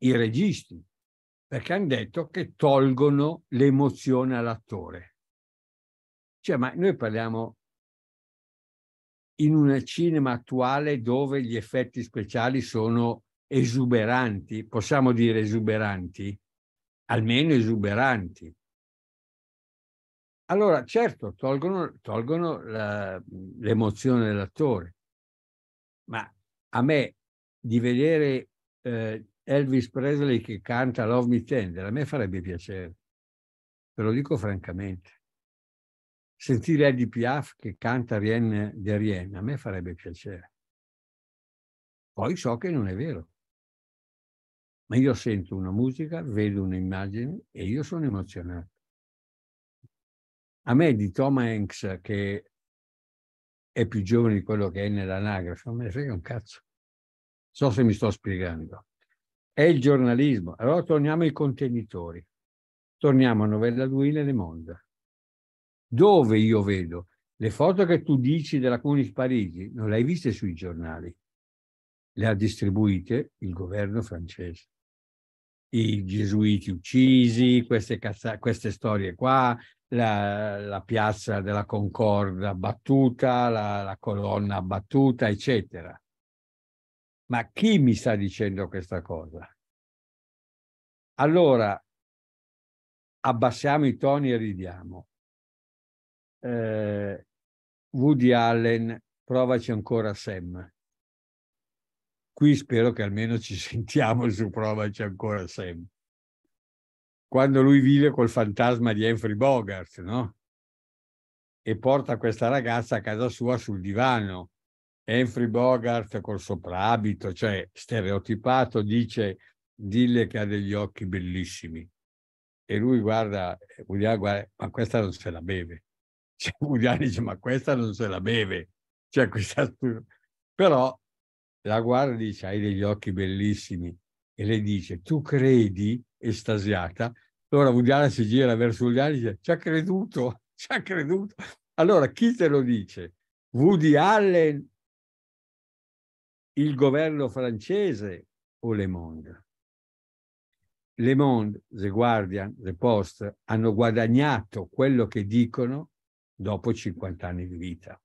i registi, perché hanno detto che tolgono l'emozione all'attore. Cioè, ma noi parliamo in un cinema attuale dove gli effetti speciali sono esuberanti, possiamo dire esuberanti, almeno esuberanti. Allora, certo, tolgono, tolgono la, l'emozione dell'attore, ma a me di vedere eh, Elvis Presley che canta Love Me Tender, a me farebbe piacere, ve lo dico francamente sentire Edith Piaf che canta Rien de Rien, a me farebbe piacere. Poi so che non è vero. Ma io sento una musica, vedo un'immagine e io sono emozionato. A me di Tom Hanks, che è più giovane di quello che è nell'anagrafe, non me ne frega un cazzo. So se mi sto spiegando. È il giornalismo. Allora torniamo ai contenitori. Torniamo a Novella Duile e Le Monde. Dove io vedo? Le foto che tu dici della Cunis Parigi non le hai viste sui giornali, le ha distribuite il governo francese. I gesuiti uccisi, queste, cazza- queste storie qua, la, la, piazza della Concorda battuta la, la colonna battuta eccetera. Ma chi mi sta dicendo questa cosa? Allora, abbassiamo i toni e ridiamo eh, Woody Allen, provaci ancora Sam. Qui spero che almeno ci sentiamo su provaci ancora Sam. Quando lui vive col fantasma di Henry Bogart, no? E porta questa ragazza a casa sua sul divano. Henry Bogart col soprabito, cioè stereotipato, dice dille che ha degli occhi bellissimi. E lui guarda, eh, guarda ma questa non se la beve. Cioè, Mugliani dice, ma questa non se la beve. Cioè, questa... Però la guarda dice, hai degli occhi bellissimi. E le dice, tu credi, estasiata? Allora Mugliani si gira verso Mugliani e dice, ci ha creduto, ci ha creduto. Allora, chi te lo dice? Woody Allen, il governo francese o Le Monde? Le Monde, The Guardian, The Post hanno guadagnato quello che dicono dopo 50 anni di vita.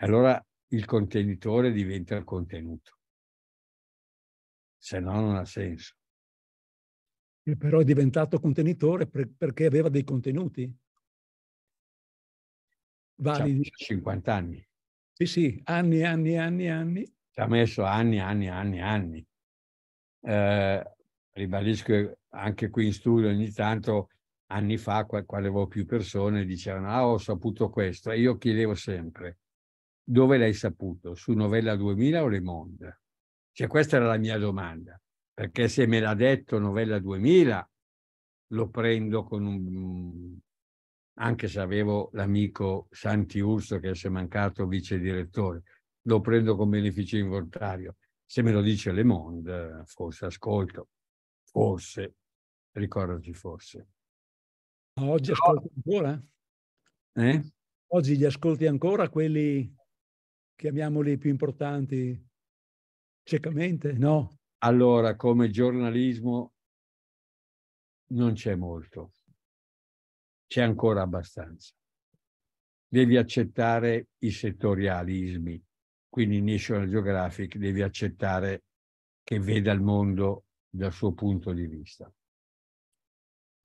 Allora il contenitore diventa il contenuto, se no non ha senso. E però è diventato contenitore per, perché aveva dei contenuti validi. 50 anni. Sì, sì, anni, anni, anni, anni. Ci ha messo anni, anni, anni, anni. Eh, ribadisco anche qui in studio ogni tanto anni fa, quando avevo più persone, dicevano, ah, ho saputo questo. E io chiedevo sempre, dove l'hai saputo? Su Novella 2000 o Le Monde? Cioè, questa era la mia domanda, perché se me l'ha detto Novella 2000, lo prendo con un... anche se avevo l'amico Santi Urso, che si è mancato vice direttore, lo prendo con beneficio involontario. Se me lo dice Le Monde, forse ascolto, forse, ricordati forse. Oggi ascolti ancora? Eh? Oggi li ascolti ancora quelli, chiamiamoli più importanti, ciecamente? No. Allora, come giornalismo non c'è molto, c'è ancora abbastanza. Devi accettare i settorialismi, quindi National Geographic devi accettare che veda il mondo dal suo punto di vista.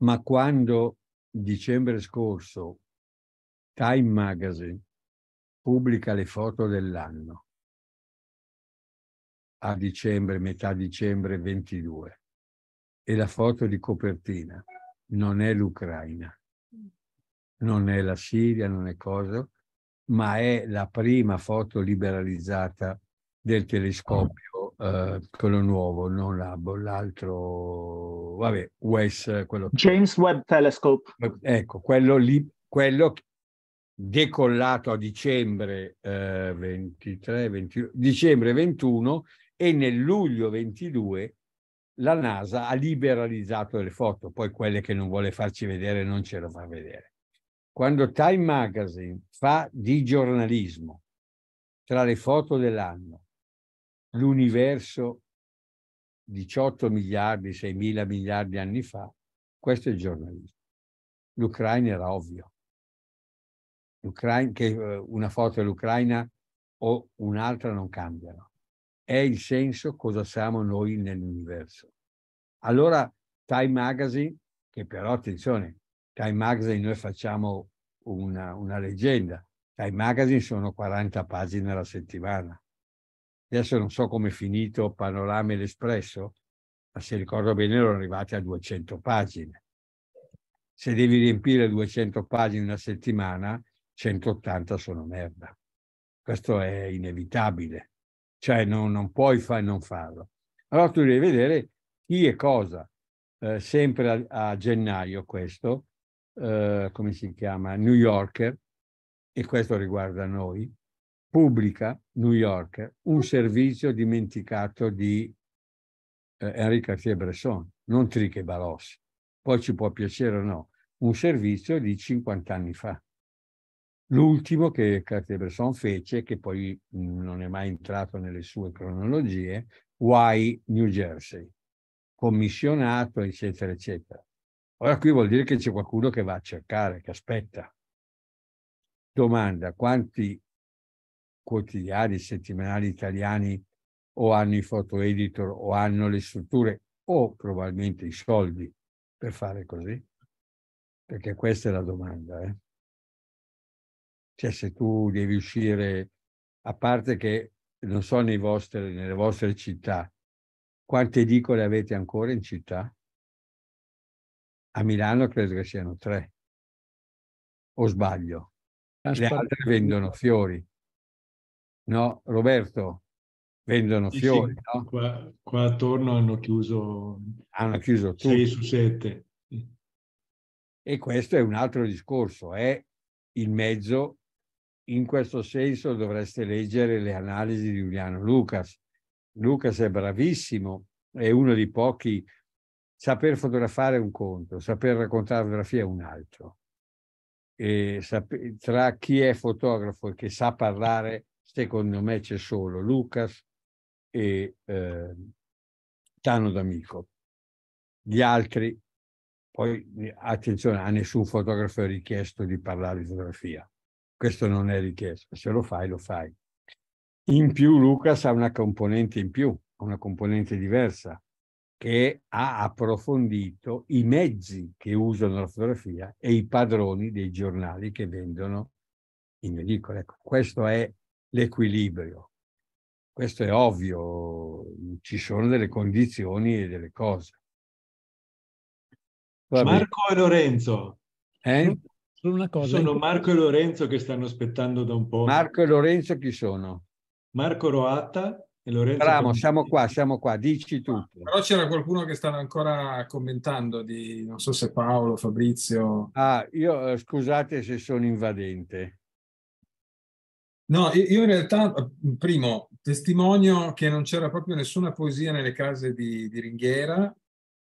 Ma quando dicembre scorso Time Magazine pubblica le foto dell'anno a dicembre, metà dicembre 22 e la foto di copertina non è l'Ucraina, non è la Siria, non è cosa, ma è la prima foto liberalizzata del telescopio eh, quello nuovo, non l'ABO, l'altro, vabbè, West, quello... James Webb Telescope. Ecco, quello lì, quello decollato a dicembre eh, 23, 20, dicembre 21 e nel luglio 22 la NASA ha liberalizzato le foto, poi quelle che non vuole farci vedere non ce le fa vedere. Quando Time Magazine fa di giornalismo tra le foto dell'anno l'universo 18 miliardi, 6 mila miliardi di anni fa, questo è il giornalismo. L'Ucraina era ovvio. L'Ucraina, che eh, una foto dell'Ucraina o un'altra non cambiano. È il senso cosa siamo noi nell'universo. Allora Time Magazine, che però attenzione, Time Magazine noi facciamo una, una leggenda, Time Magazine sono 40 pagine alla settimana. Adesso non so come è finito Panorama e l'Espresso, ma se ricordo bene erano arrivati a 200 pagine. Se devi riempire 200 pagine in una settimana, 180 sono merda. Questo è inevitabile. Cioè non, non puoi fa- non farlo. Allora tu devi vedere chi e cosa. Eh, sempre a, a, gennaio questo, eh, come si chiama, New Yorker, e questo riguarda noi, pubblica New York un servizio dimenticato di eh, Henri Cartier-Bresson, non Triche Balossi. Poi ci può piacere o no, un servizio di 50 anni fa. L'ultimo che Cartier-Bresson fece, che poi mm, non è mai entrato nelle sue cronologie, Why New Jersey, commissionato, eccetera, eccetera. Ora qui vuol dire che c'è qualcuno che va a cercare, che aspetta. Domanda, quanti quotidiani, settimanali italiani o hanno i foto editor o hanno le strutture o probabilmente i soldi per fare così? Perché questa è la domanda. Eh? Cioè se tu devi uscire, a parte che non so vostri, nelle vostre città, quante edicole avete ancora in città? A Milano credo che siano tre. O sbaglio? Le altre vendono fiori no, Roberto? Vendono sì, fiori, sì. No? Qua, qua, attorno hanno chiuso, hanno chiuso 6 su 7. E questo è un altro discorso, è il mezzo. In questo senso dovreste leggere le analisi di Giuliano Lucas. Lucas è bravissimo, è uno dei pochi. Saper fotografare è un conto, saper raccontare la fotografia è un altro. E tra chi è fotografo e che sa parlare secondo me c'è solo Lucas e eh, Tano D'Amico. Gli altri, poi attenzione, a nessun fotografo è richiesto di parlare di fotografia. Questo non è richiesto, se lo fai, lo fai. In più Lucas ha una componente in più, una componente diversa, che ha approfondito i mezzi che usano la fotografia e i padroni dei giornali che vendono in edicola. Ecco, questo è l'equilibrio. Questo è ovvio, ci sono delle condizioni e delle cose. Marco e Lorenzo. Eh? una cosa. Sono ecco. Marco e Lorenzo che stanno aspettando da un po'. Marco e Lorenzo chi sono? Marco Roatta e Lorenzo. Bravo, siamo qua, siamo qua, dici tutto. Ah, però c'era qualcuno che stava ancora commentando, di, non so se Paolo, Fabrizio. Ah, io eh, scusate se sono invadente. No, io in realtà, primo, testimonio che non c'era proprio nessuna poesia nelle case di, di Ringhiera,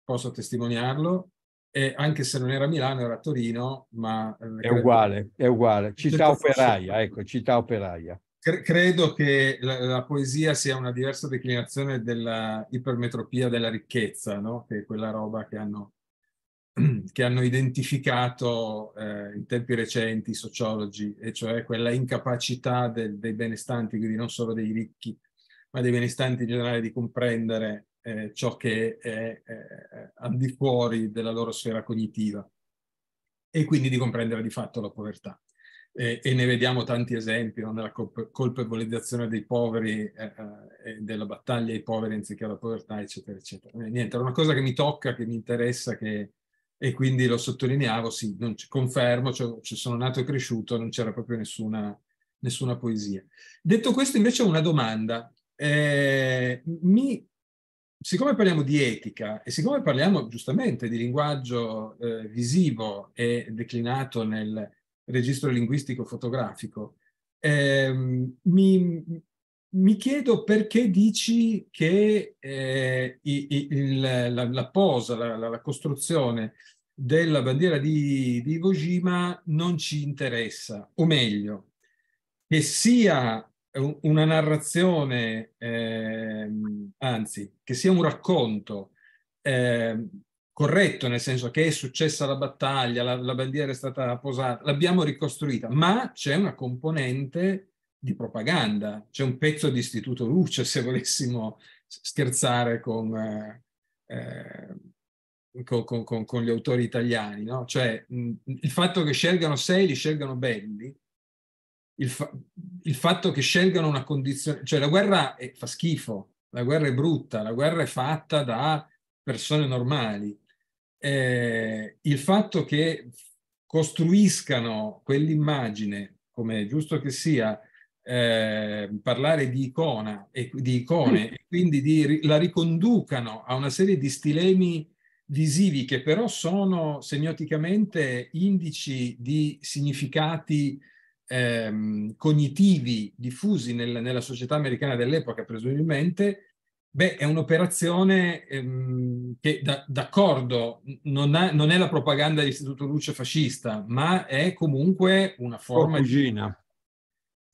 posso testimoniarlo, e anche se non era a Milano, era a Torino, ma... Eh, è uguale, è uguale. Città certo. operaia, fosse... ecco, città operaia. Credo che la, la, poesia sia una diversa declinazione della ipermetropia della ricchezza, no? che è quella roba che hanno che hanno identificato eh, in tempi recenti i sociologi, e cioè quella incapacità del, dei benestanti, quindi non solo dei ricchi, ma dei benestanti in generale di comprendere eh, ciò che è eh, al di fuori della loro sfera cognitiva e quindi di comprendere di fatto la povertà. E, e ne vediamo tanti esempi no? nella colpevolizzazione dei poveri, eh, eh della battaglia ai poveri anziché alla povertà, eccetera, eccetera. Eh, niente, era una cosa che mi tocca, che mi interessa, che, e quindi lo sottolineavo, sì, non, confermo, cioè, ci sono nato e cresciuto, non c'era proprio nessuna, nessuna poesia. Detto questo, invece, ho una domanda. Eh, mi, siccome parliamo di etica e siccome parliamo giustamente di linguaggio eh, visivo e declinato nel registro linguistico fotografico, eh, mi, mi chiedo perché dici che eh, il, il, la, la, posa, la, la, costruzione della bandiera di, di Iwo Jima non ci interessa, o meglio, che sia una narrazione, eh, anzi, che sia un racconto eh, corretto, nel senso che è successa la battaglia, la, la bandiera è stata posata, l'abbiamo ricostruita, ma c'è una componente di propaganda. C'è un pezzo di Istituto Luce, se volessimo scherzare con, eh, con, eh, con, con gli autori italiani. No? Cioè, mh, il fatto che scelgano sei, li scelgano belli, il, fa- il, fatto che scelgano una condizione, cioè la guerra è, fa schifo, la guerra è brutta, la guerra è fatta da persone normali. Eh, il fatto che costruiscano quell'immagine, come è giusto che sia, eh, parlare di, icona e, di icone mm. e quindi di, la riconducano a una serie di stilemi visivi che però sono semioticamente indici di significati ehm, cognitivi diffusi nel, nella società americana dell'epoca, presumibilmente, beh, è un'operazione ehm, che da, d'accordo non, ha, non, è la propaganda dell'Istituto Luce fascista, ma è comunque una forma... Di,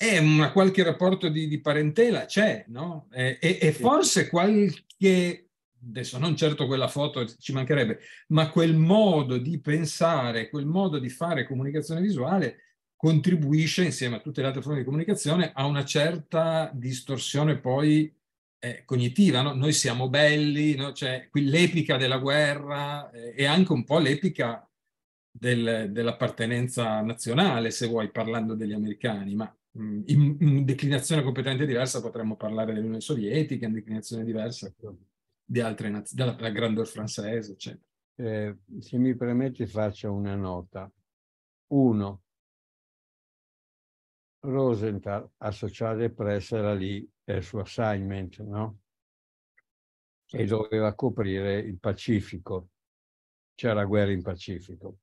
eh, una qualche rapporto di, di parentela c'è, no? Eh, e, e, e forse qualche adesso non certo quella foto ci mancherebbe, ma quel modo di pensare, quel modo di fare comunicazione visuale contribuisce insieme a tutte le altre forme di comunicazione a una certa distorsione poi eh, cognitiva. No? Noi siamo belli, no? cioè, qui l'epica della guerra eh, e anche un po' l'epica del, dell'appartenenza nazionale, se vuoi, parlando degli americani, ma Mm, in, in declinazione completamente diversa potremmo parlare dell'Unione Sovietica, in declinazione diversa di altre nazioni, dalla Grandeur francese, eccetera. Eh, se mi permette faccio una nota. Uno, Rosenthal, Associated Press, era lì è suo assignment, no? E doveva coprire il Pacifico. C'era guerra in Pacifico.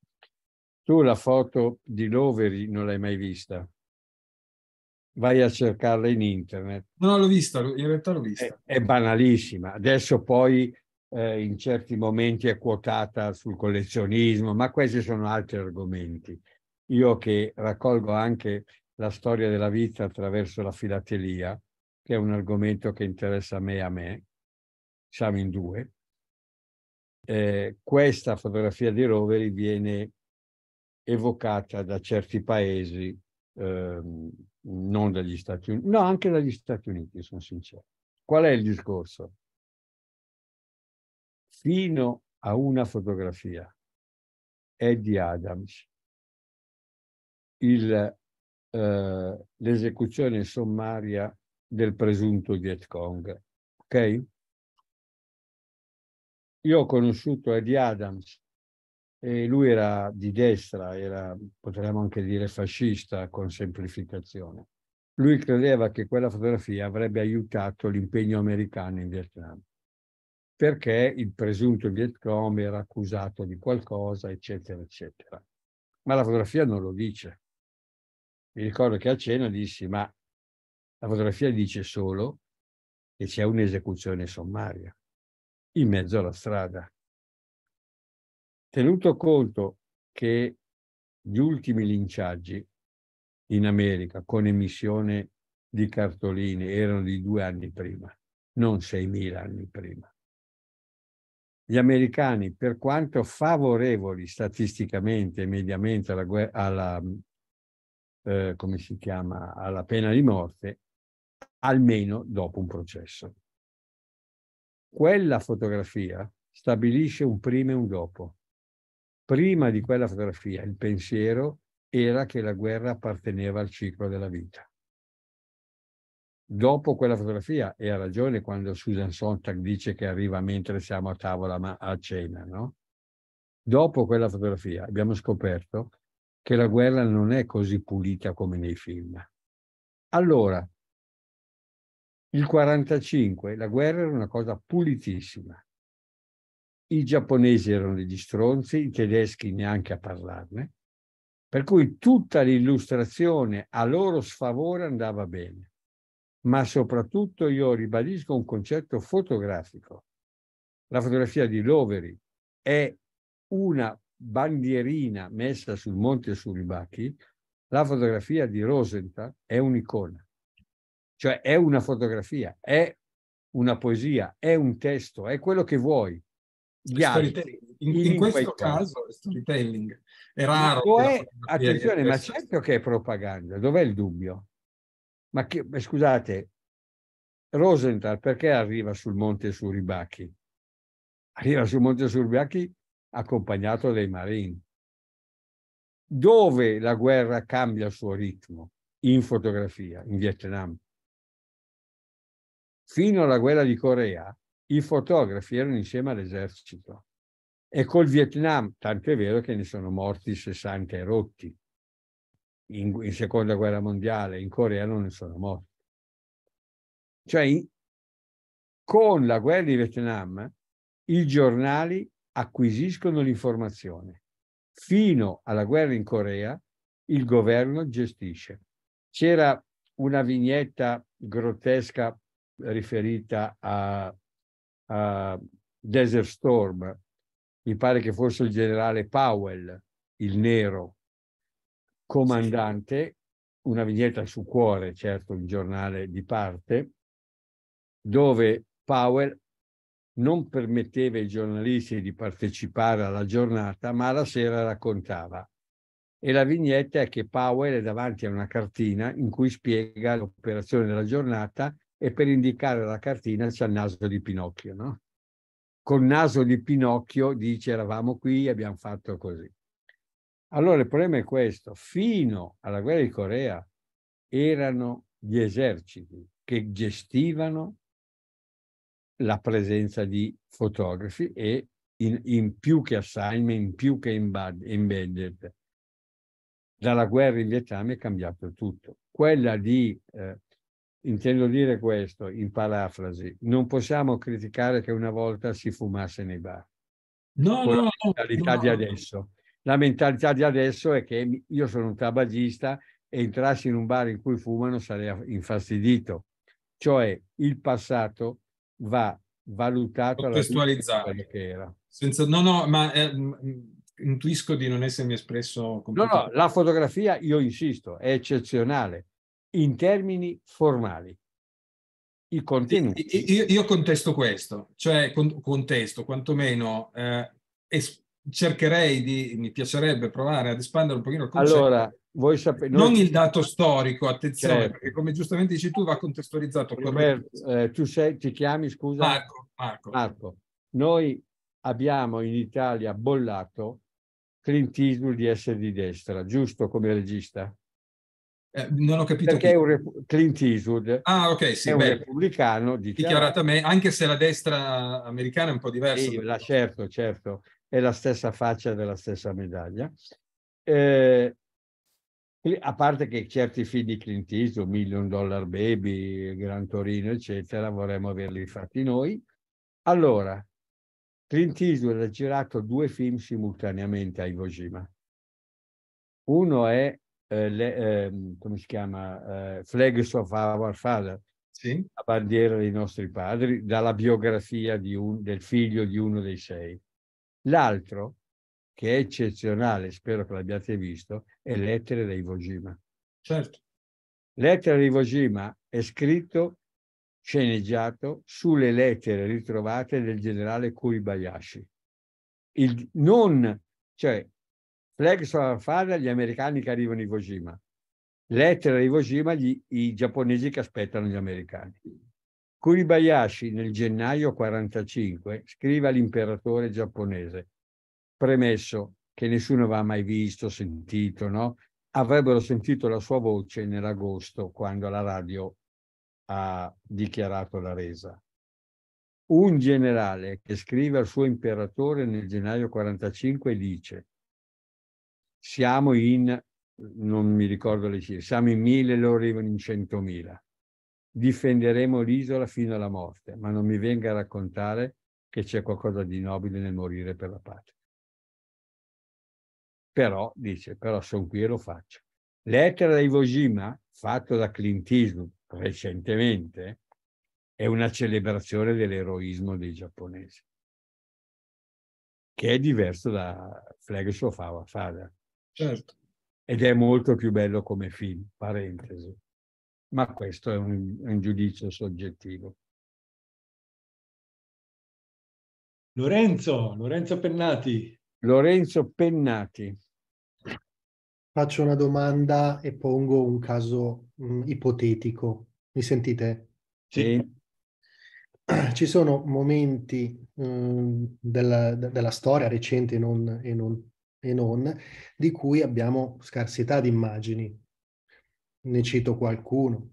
Tu la foto di Loveri non l'hai mai vista? vai a cercarla in internet. No, l'ho vista, in realtà l'ho vista. È, è banalissima. Adesso poi eh, in certi momenti è quotata sul collezionismo, ma questi sono altri argomenti. Io che raccolgo anche la storia della vita attraverso la filatelia, che è un argomento che interessa a me e a me, siamo in due, eh, questa fotografia di Roveri viene evocata da certi paesi ehm, non dagli Stati Uniti, no, anche dagli Stati Uniti, sono sincero. Qual è il discorso? Fino a una fotografia, Eddie Adams, il, eh, l'esecuzione sommaria del presunto Viet Cong, ok? Io ho conosciuto Eddie Adams e lui era di destra, era, potremmo anche dire, fascista con semplificazione. Lui credeva che quella fotografia avrebbe aiutato l'impegno americano in Vietnam, perché il presunto Vietcong era accusato di qualcosa, eccetera, eccetera. Ma la fotografia non lo dice. Mi ricordo che a cena dissi, ma la fotografia dice solo che c'è un'esecuzione sommaria in mezzo alla strada Tenuto conto che gli ultimi linciaggi in America con emissione di cartoline erano di due anni prima, non 6.000 anni prima. Gli americani, per quanto favorevoli statisticamente e mediamente alla, alla, eh, chiama, alla pena di morte, almeno dopo un processo. Quella fotografia stabilisce un prima e un dopo. Prima di quella fotografia il pensiero era che la guerra apparteneva al ciclo della vita. Dopo quella fotografia, e ha ragione quando Susan Sontag dice che arriva mentre siamo a tavola ma a cena, no? Dopo quella fotografia abbiamo scoperto che la guerra non è così pulita come nei film. Allora, il 1945, la guerra era una cosa pulitissima i giapponesi erano degli stronzi, i tedeschi neanche a parlarne, per cui tutta l'illustrazione a loro sfavore andava bene. Ma soprattutto io ribadisco un concetto fotografico. La fotografia di Loveri è una bandierina messa sul monte Suribachi, la fotografia di Rosenthal è un'icona, cioè è una fotografia, è una poesia, è un testo, è quello che vuoi, in, in, in, questo caso è storytelling. È raro. Ma attenzione, ma certo che è propaganda, dov'è il dubbio? Ma che, scusate, Rosenthal perché arriva sul monte Suribachi? Arriva sul monte Suribachi accompagnato dai marini. Dove la guerra cambia il suo ritmo? In fotografia, in Vietnam. Fino alla guerra di Corea, i fotografi erano insieme all'esercito e col Vietnam, tanto è vero che ne sono morti 60 e rotti in, in seconda guerra mondiale, in Corea non ne sono morti. Cioè, in, con la guerra di Vietnam, i giornali acquisiscono l'informazione. Fino alla guerra in Corea, il governo gestisce. C'era una vignetta grottesca riferita a a eh, Desert Storm, mi pare che fosse il generale Powell, il nero, comandante, una vignetta su cuore, certo, un giornale di parte, dove Powell non permetteva ai giornalisti di partecipare alla giornata, ma la sera raccontava. E la vignetta è che Powell è davanti a una cartina in cui spiega l'operazione della giornata e per indicare la cartina c'è il naso di Pinocchio, no? Col naso di Pinocchio dice eravamo qui abbiamo fatto così. Allora il problema è questo, fino alla guerra di Corea erano gli eserciti che gestivano la presenza di fotografi e in, in più che assignment, in più che embedded. Dalla guerra in Vietnam è cambiato tutto. Quella di eh, Intendo dire questo, in parafrasi, non possiamo criticare che una volta si fumasse nei bar. No, Con no, la mentalità no. di adesso. La mentalità di adesso è che io sono un tabagista e entrassi in un bar in cui fumano sarei infastidito. Cioè il passato va valutato contestualizzato. Che era. Senza, no, no, ma eh, intuisco di non essermi espresso. No, no, la fotografia, io insisto, è eccezionale in termini formali. I contenuti. Io, io contesto questo, cioè contesto quantomeno, eh, es- cercherei di, mi piacerebbe provare ad espandere un pochino il concetto. Allora, voi sapete... Non il dato storico, attenzione, certo. perché come giustamente dici tu va contestualizzato. Roberto, eh, tu sei, ti chiami, scusa? Marco, Marco. Marco, noi abbiamo in Italia bollato Clint Eastwood di essere di destra, giusto come regista? Eh, non ho capito. Perché è rep- Clint Eastwood ah, ok sì, è un repubblicano. Diciamo. Dichiaratamente, anche se la destra americana è un po' diversa. Sì, la, certo, certo, è la stessa faccia della stessa medaglia. Eh, a parte che certi film di Clint Eastwood, Million Dollar Baby, Gran Torino, eccetera, vorremmo averli fatti noi. Allora, Clint Eastwood ha girato due film simultaneamente a Iwo Jima. Uno è eh, le, eh, come si chiama, eh, Flags of Our Father, sì. la bandiera dei nostri padri, dalla biografia un, del figlio di uno dei sei. L'altro, che è eccezionale, spero che l'abbiate visto, è Lettere dei Iwo Jima. Certo. Lettere di Iwo Jima è scritto, sceneggiato, sulle lettere ritrovate del generale Kuribayashi. Il, non, cioè, flag sulla fase agli americani che arrivano in Iwo Jima, lettera a Iwo Jima agli i giapponesi che aspettano gli americani. Kuribayashi nel gennaio 45 scrive all'imperatore giapponese, premesso che nessuno va mai visto, sentito, no? avrebbero sentito la sua voce nell'agosto quando la radio ha dichiarato la resa. Un generale che scrive al suo imperatore nel gennaio 45 dice siamo in, non mi ricordo le cifre, siamo in mille, loro arrivano in centomila. Difenderemo l'isola fino alla morte, ma non mi venga a raccontare che c'è qualcosa di nobile nel morire per la patria. Però, dice, però sono qui e lo faccio. Lettera da Iwo Jima, fatto da Clint Eastwood recentemente, è una celebrazione dell'eroismo dei giapponesi, che è diverso da Flags of Our Father. Certo. Ed è molto più bello come film, parentesi. Ma questo è un, un giudizio soggettivo. Lorenzo, Lorenzo Pennati. Lorenzo Pennati. Faccio una domanda e pongo un caso mh, mm, ipotetico. Mi sentite? Sì. Ci sono momenti mh, mm, della, della, storia recente non, e non e non, di cui abbiamo scarsità di immagini. Ne cito qualcuno.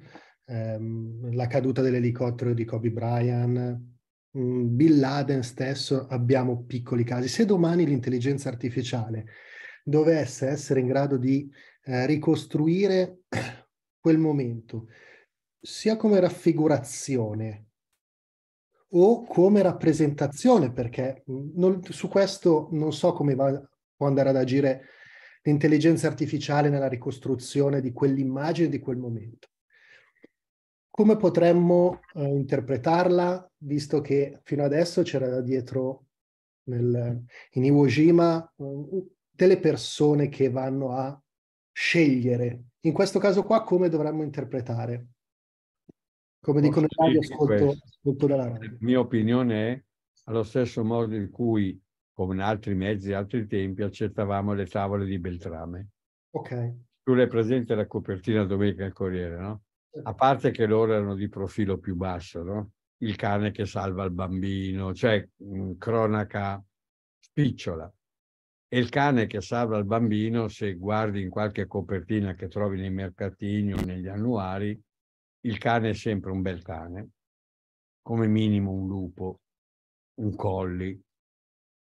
Ehm, la caduta dell'elicottero di Kobe Bryan, mm, Bill Laden stesso, abbiamo piccoli casi. Se domani l'intelligenza artificiale dovesse essere in grado di eh, ricostruire quel momento, sia come raffigurazione o come rappresentazione, perché mm, non, su questo non so come va può andare ad agire l'intelligenza artificiale nella ricostruzione di quell'immagine, di quel momento. Come potremmo eh, interpretarla, visto che fino adesso c'era da dietro nel, in Iwo Jima eh, delle persone che vanno a scegliere, in questo caso qua, come dovremmo interpretare? Come dicono i radio, ascolto, ascolto dalla radio. La mia opinione è, allo stesso modo in cui con altri mezzi, altri tempi, accettavamo le tavole di Beltrame. Ok. Tu l'hai presente la copertina Domenica del Corriere, no? A parte che loro erano di profilo più basso, no? Il cane che salva il bambino, cioè mh, mm, cronaca spicciola. E il cane che salva il bambino, se guardi in qualche copertina che trovi nei mercatini o negli annuari, il cane è sempre un bel cane, come minimo un lupo, un colli,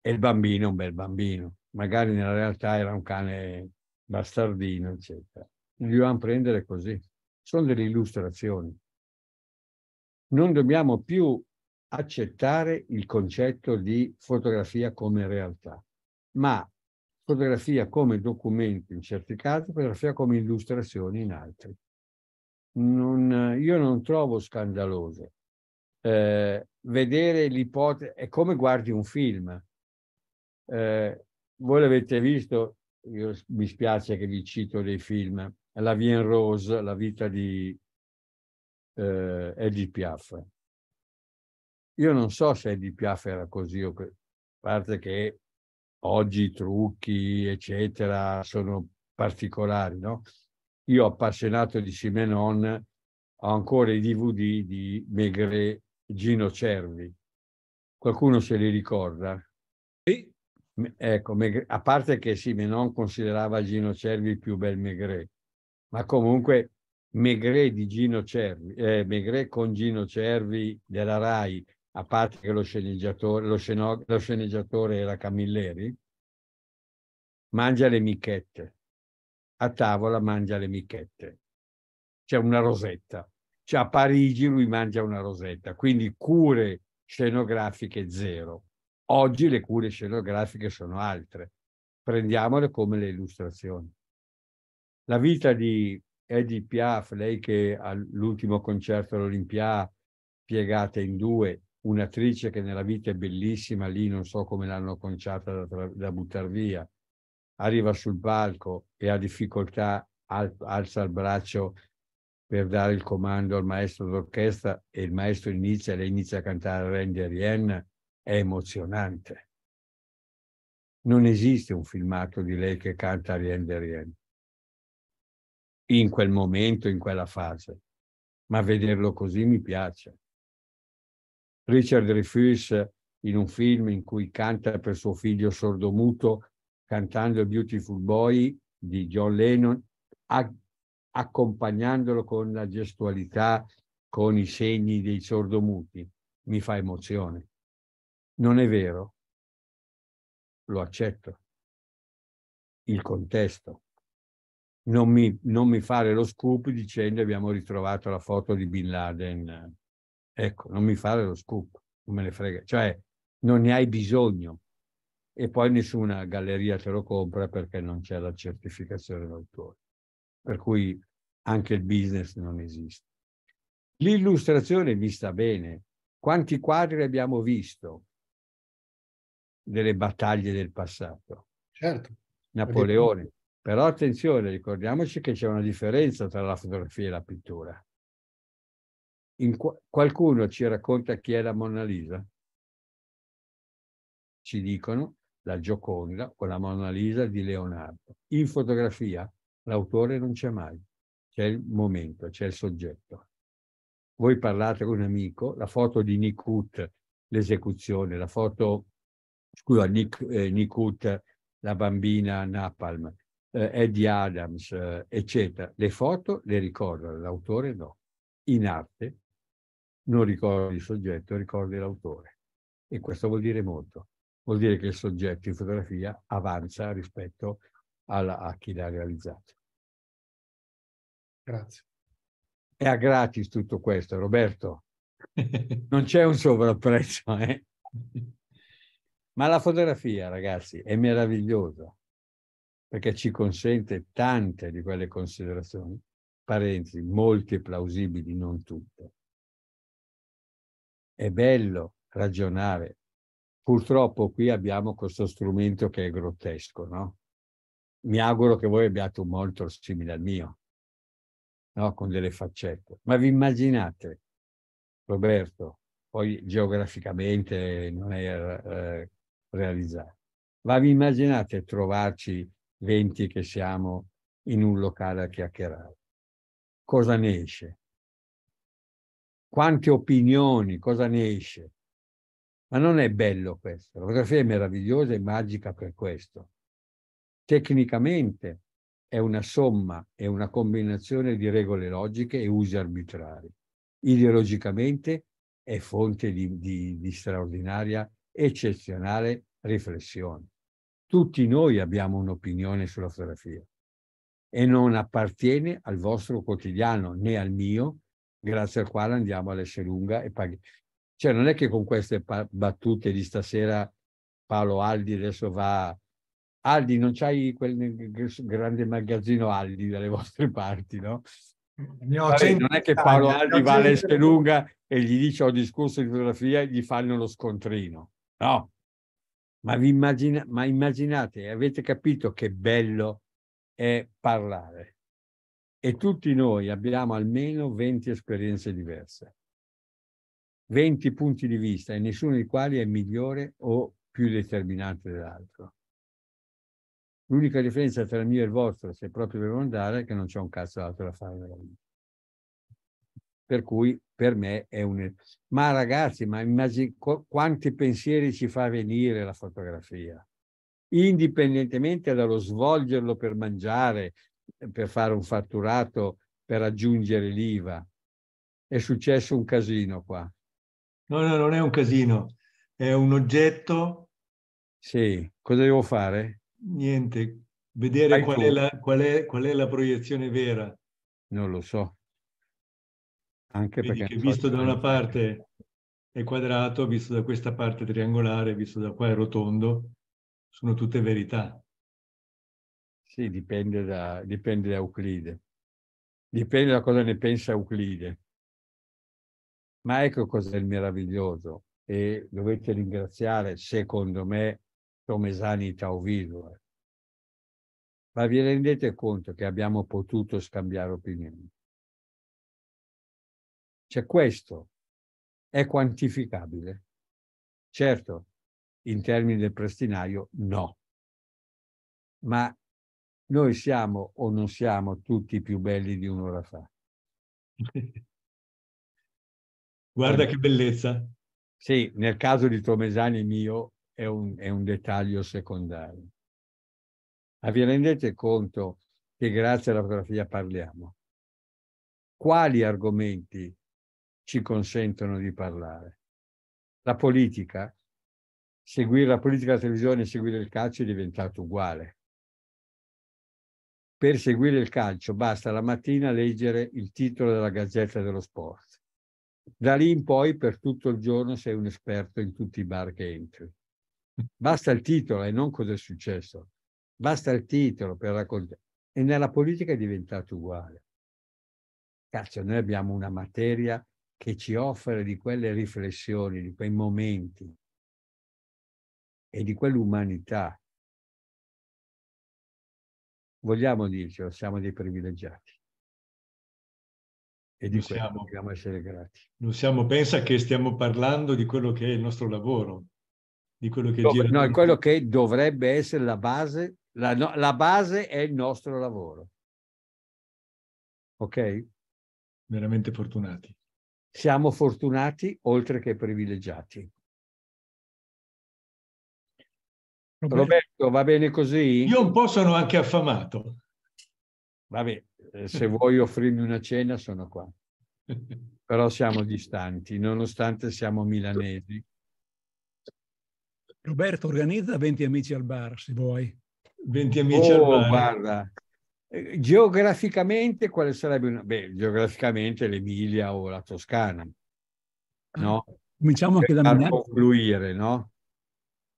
e il bambino, un bel bambino, magari nella realtà era un cane bastardino, eccetera. Li dovevamo prendere così. Sono delle illustrazioni. Non dobbiamo più accettare il concetto di fotografia come realtà, ma fotografia come documento in certi casi, fotografia come illustrazioni in altri. Non, io non trovo scandaloso eh, vedere l'ipotesi, è come guardi un film, eh, voi l'avete visto, io, mi spiace che vi cito dei film, La Vien Rose, La vita di eh, Edith Piaf. Io non so se Edith Piaf era così, a parte che oggi i trucchi, eccetera, sono particolari, no? Io appassionato di Simenon ho ancora i DVD di Megre Gino Cervi. Qualcuno se li ricorda? Ecco, a parte che sì, Menon considerava Gino Cervi il più bel Megret, ma comunque Megret, di Gino Cervi, eh, Megret con Gino Cervi della RAI, a parte che lo sceneggiatore, lo sceno, lo sceneggiatore era Camilleri, mangia le michette. A tavola mangia le michette. C'è una rosetta. Cioè a Parigi lui mangia una rosetta, quindi cure scenografiche zero. Oggi le cure scenografiche sono altre. Prendiamole come le illustrazioni. La vita di Edith Piaf, lei che all'ultimo concerto all'Olimpià piegata in due, un'attrice che nella vita è bellissima, lì non so come l'hanno conciata da, da buttare via, arriva sul palco e ha difficoltà, al, alza il braccio per dare il comando al maestro d'orchestra e il maestro inizia, lei inizia a cantare Randy Arienne è emozionante. Non esiste un filmato di lei che canta Rien de Rien in quel momento, in quella fase, ma vederlo così mi piace. Richard Dreyfus in un film in cui canta per suo figlio sordomuto cantando Beautiful Boy di John Lennon, accompagnandolo con la gestualità, con i segni dei sordomuti, mi fa emozione. Non è vero, lo accetto, il contesto. Non mi, non mi fare lo scoop dicendo abbiamo ritrovato la foto di Bin Laden. Ecco, non mi fare lo scoop, non me ne frega. Cioè, non ne hai bisogno. E poi nessuna galleria te lo compra perché non c'è la certificazione d'autore. Per cui anche il business non esiste. L'illustrazione mi sta bene. Quanti quadri abbiamo visto? delle battaglie del passato. Certo. Napoleone. Però attenzione, ricordiamoci che c'è una differenza tra la fotografia e la pittura. Qu- qualcuno ci racconta chi è la Mona Lisa? Ci dicono la Gioconda o la Mona Lisa di Leonardo. In fotografia l'autore non c'è mai, c'è il momento, c'è il soggetto. Voi parlate con un amico, la foto di Nikut, l'esecuzione, la foto scusa, Nick, eh, Nikut, la bambina Napalm, eh, Eddie Adams, eh, eccetera. Le foto le ricorda, l'autore no. In arte non ricordi il soggetto, ricordi l'autore. E questo vuol dire molto. Vuol dire che il soggetto in fotografia avanza rispetto alla, a chi l'ha realizzato. Grazie. È a gratis tutto questo, Roberto. non c'è un sovrapprezzo, eh? Ma la fotografia, ragazzi, è meravigliosa perché ci consente tante di quelle considerazioni, parenti, molte plausibili, non tutte. È bello ragionare. Purtroppo qui abbiamo questo strumento che è grottesco, no? Mi auguro che voi abbiate un molto simile al mio, no? Con delle faccette. Ma vi immaginate, Roberto, poi geograficamente non è eh, realizzare. Ma vi immaginate trovarci 20 che siamo in un locale a chiacchierare? Cosa ne esce? Quante opinioni, cosa ne esce? Ma non è bello questo. La fotografia è meravigliosa e magica per questo. Tecnicamente è una somma, è una combinazione di regole logiche e usi arbitrari. Ideologicamente è fonte di, di, di straordinaria, eccezionale riflessione. Tutti noi abbiamo un'opinione sulla fotografia e non appartiene al vostro quotidiano né al mio, grazie al quale andiamo all'essere lunga e paghiamo. Cioè non è che con queste battute di stasera Paolo Aldi adesso va... Aldi, non c'hai quel grande magazzino Aldi dalle vostre parti, no? Vabbè, cioè, non è che Paolo Aldi va all'Estelunga e gli dice ho discorso di fotografia e gli fanno lo scontrino. No, ma, vi immagina- ma immaginate, avete capito che bello è parlare. E tutti noi abbiamo almeno 20 esperienze diverse, 20 punti di vista e nessuno dei quali è migliore o più determinante dell'altro. L'unica differenza tra il mio e il vostro, se proprio devo andare, è che non c'è un cazzo altro da fare nella vita per cui per me è un... Ma ragazzi, ma immagin... quanti pensieri ci fa venire la fotografia, indipendentemente dallo svolgerlo per mangiare, per fare un fatturato, per aggiungere l'IVA. È successo un casino qua. No, no, non è un casino, è un oggetto. Sì, cosa devo fare? Niente, vedere qual è, la, qual, è, qual è la proiezione vera. Non lo so. Anche Quindi perché visto da una parte è quadrato, visto da questa parte triangolare, visto da qua è rotondo, sono tutte verità. Sì, dipende da, dipende da Euclide. Dipende da cosa ne pensa Euclide. Ma ecco cos'è il meraviglioso e dovete ringraziare, secondo me, Tomesani Tauvidua. Eh. Ma vi rendete conto che abbiamo potuto scambiare opinioni? Cioè questo è quantificabile? Certo, in termini del prestinaio no. Ma noi siamo o non siamo tutti più belli di un'ora fa. Guarda eh. che bellezza. Sì, nel caso di Tomesani mio è un, è un dettaglio secondario. Ma vi rendete conto che grazie alla fotografia parliamo? Quali argomenti ci consentono di parlare. La politica, seguire la politica della televisione e seguire il calcio è diventato uguale. Per seguire il calcio basta la mattina leggere il titolo della Gazzetta dello Sport. Da lì in poi per tutto il giorno sei un esperto in tutti i bar che entri. Basta il titolo e non cosa è successo. Basta il titolo per raccontare. E nella politica è diventato uguale. Cazzo, noi abbiamo una materia che ci offre di quelle riflessioni, di quei momenti e di quell'umanità. Vogliamo dircelo, siamo dei privilegiati. E di questo dobbiamo essere grati. Non siamo, pensa che stiamo parlando di quello che è il nostro lavoro, di quello che no, gira. No, è quello che dovrebbe essere la base, la, no, la base è il nostro lavoro. Ok? Veramente fortunati. Siamo fortunati oltre che privilegiati. Roberto, Roberto va bene così? Io un po' sono anche affamato. Vabbè, eh, se vuoi offrirmi una cena sono qua. Però siamo distanti, nonostante siamo milanesi. Roberto organizza 20 amici al bar, se vuoi. 20 amici oh, al bar. Guarda, eh, geograficamente, quale sarebbe? Una... Beh, geograficamente l'Emilia o la Toscana, no? Cominciamo anche da Milano. concluire no?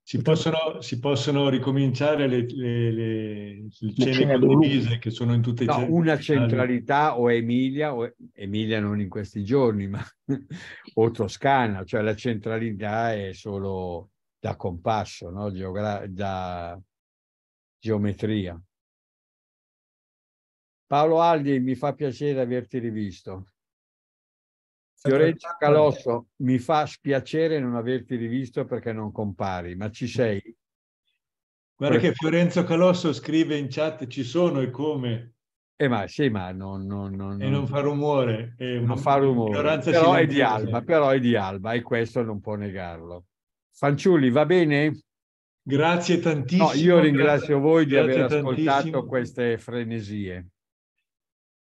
Si possono, si possono, ricominciare le, le, le, le cene condivise che sono in tutte no, centrali. Una centralità o Emilia, o Emilia non in questi giorni, ma o Toscana, cioè la centralità è solo da compasso, no? Geogra- da geometria. Paolo Aldi, mi fa piacere averti rivisto. Fiorenzo Calosso, mi fa spiacere non averti rivisto perché non compari, ma ci sei. Guarda che Fiorenzo Calosso scrive in chat ci sono e come. Eh ma sì, ma non, non, non, e non fa rumore. Eh, non fa rumore, però è di Alba, però è di Alba e questo non può negarlo. Fanciulli, va bene? Grazie tantissimo. No, io ringrazio grazie, voi di aver ascoltato tantissimo. queste frenesie.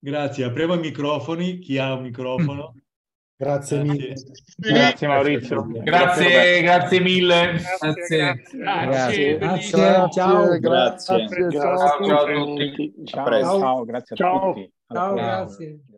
Grazie, apriamo i microfoni, chi ha un microfono. Grazie mille. Grazie Maurizio. Grazie, grazie mille. Grazie. Grazie. Grazie. Ciao, grazie. Ciao, ciao a tutti. Ciao, ciao, grazie a tutti. Ciao, grazie.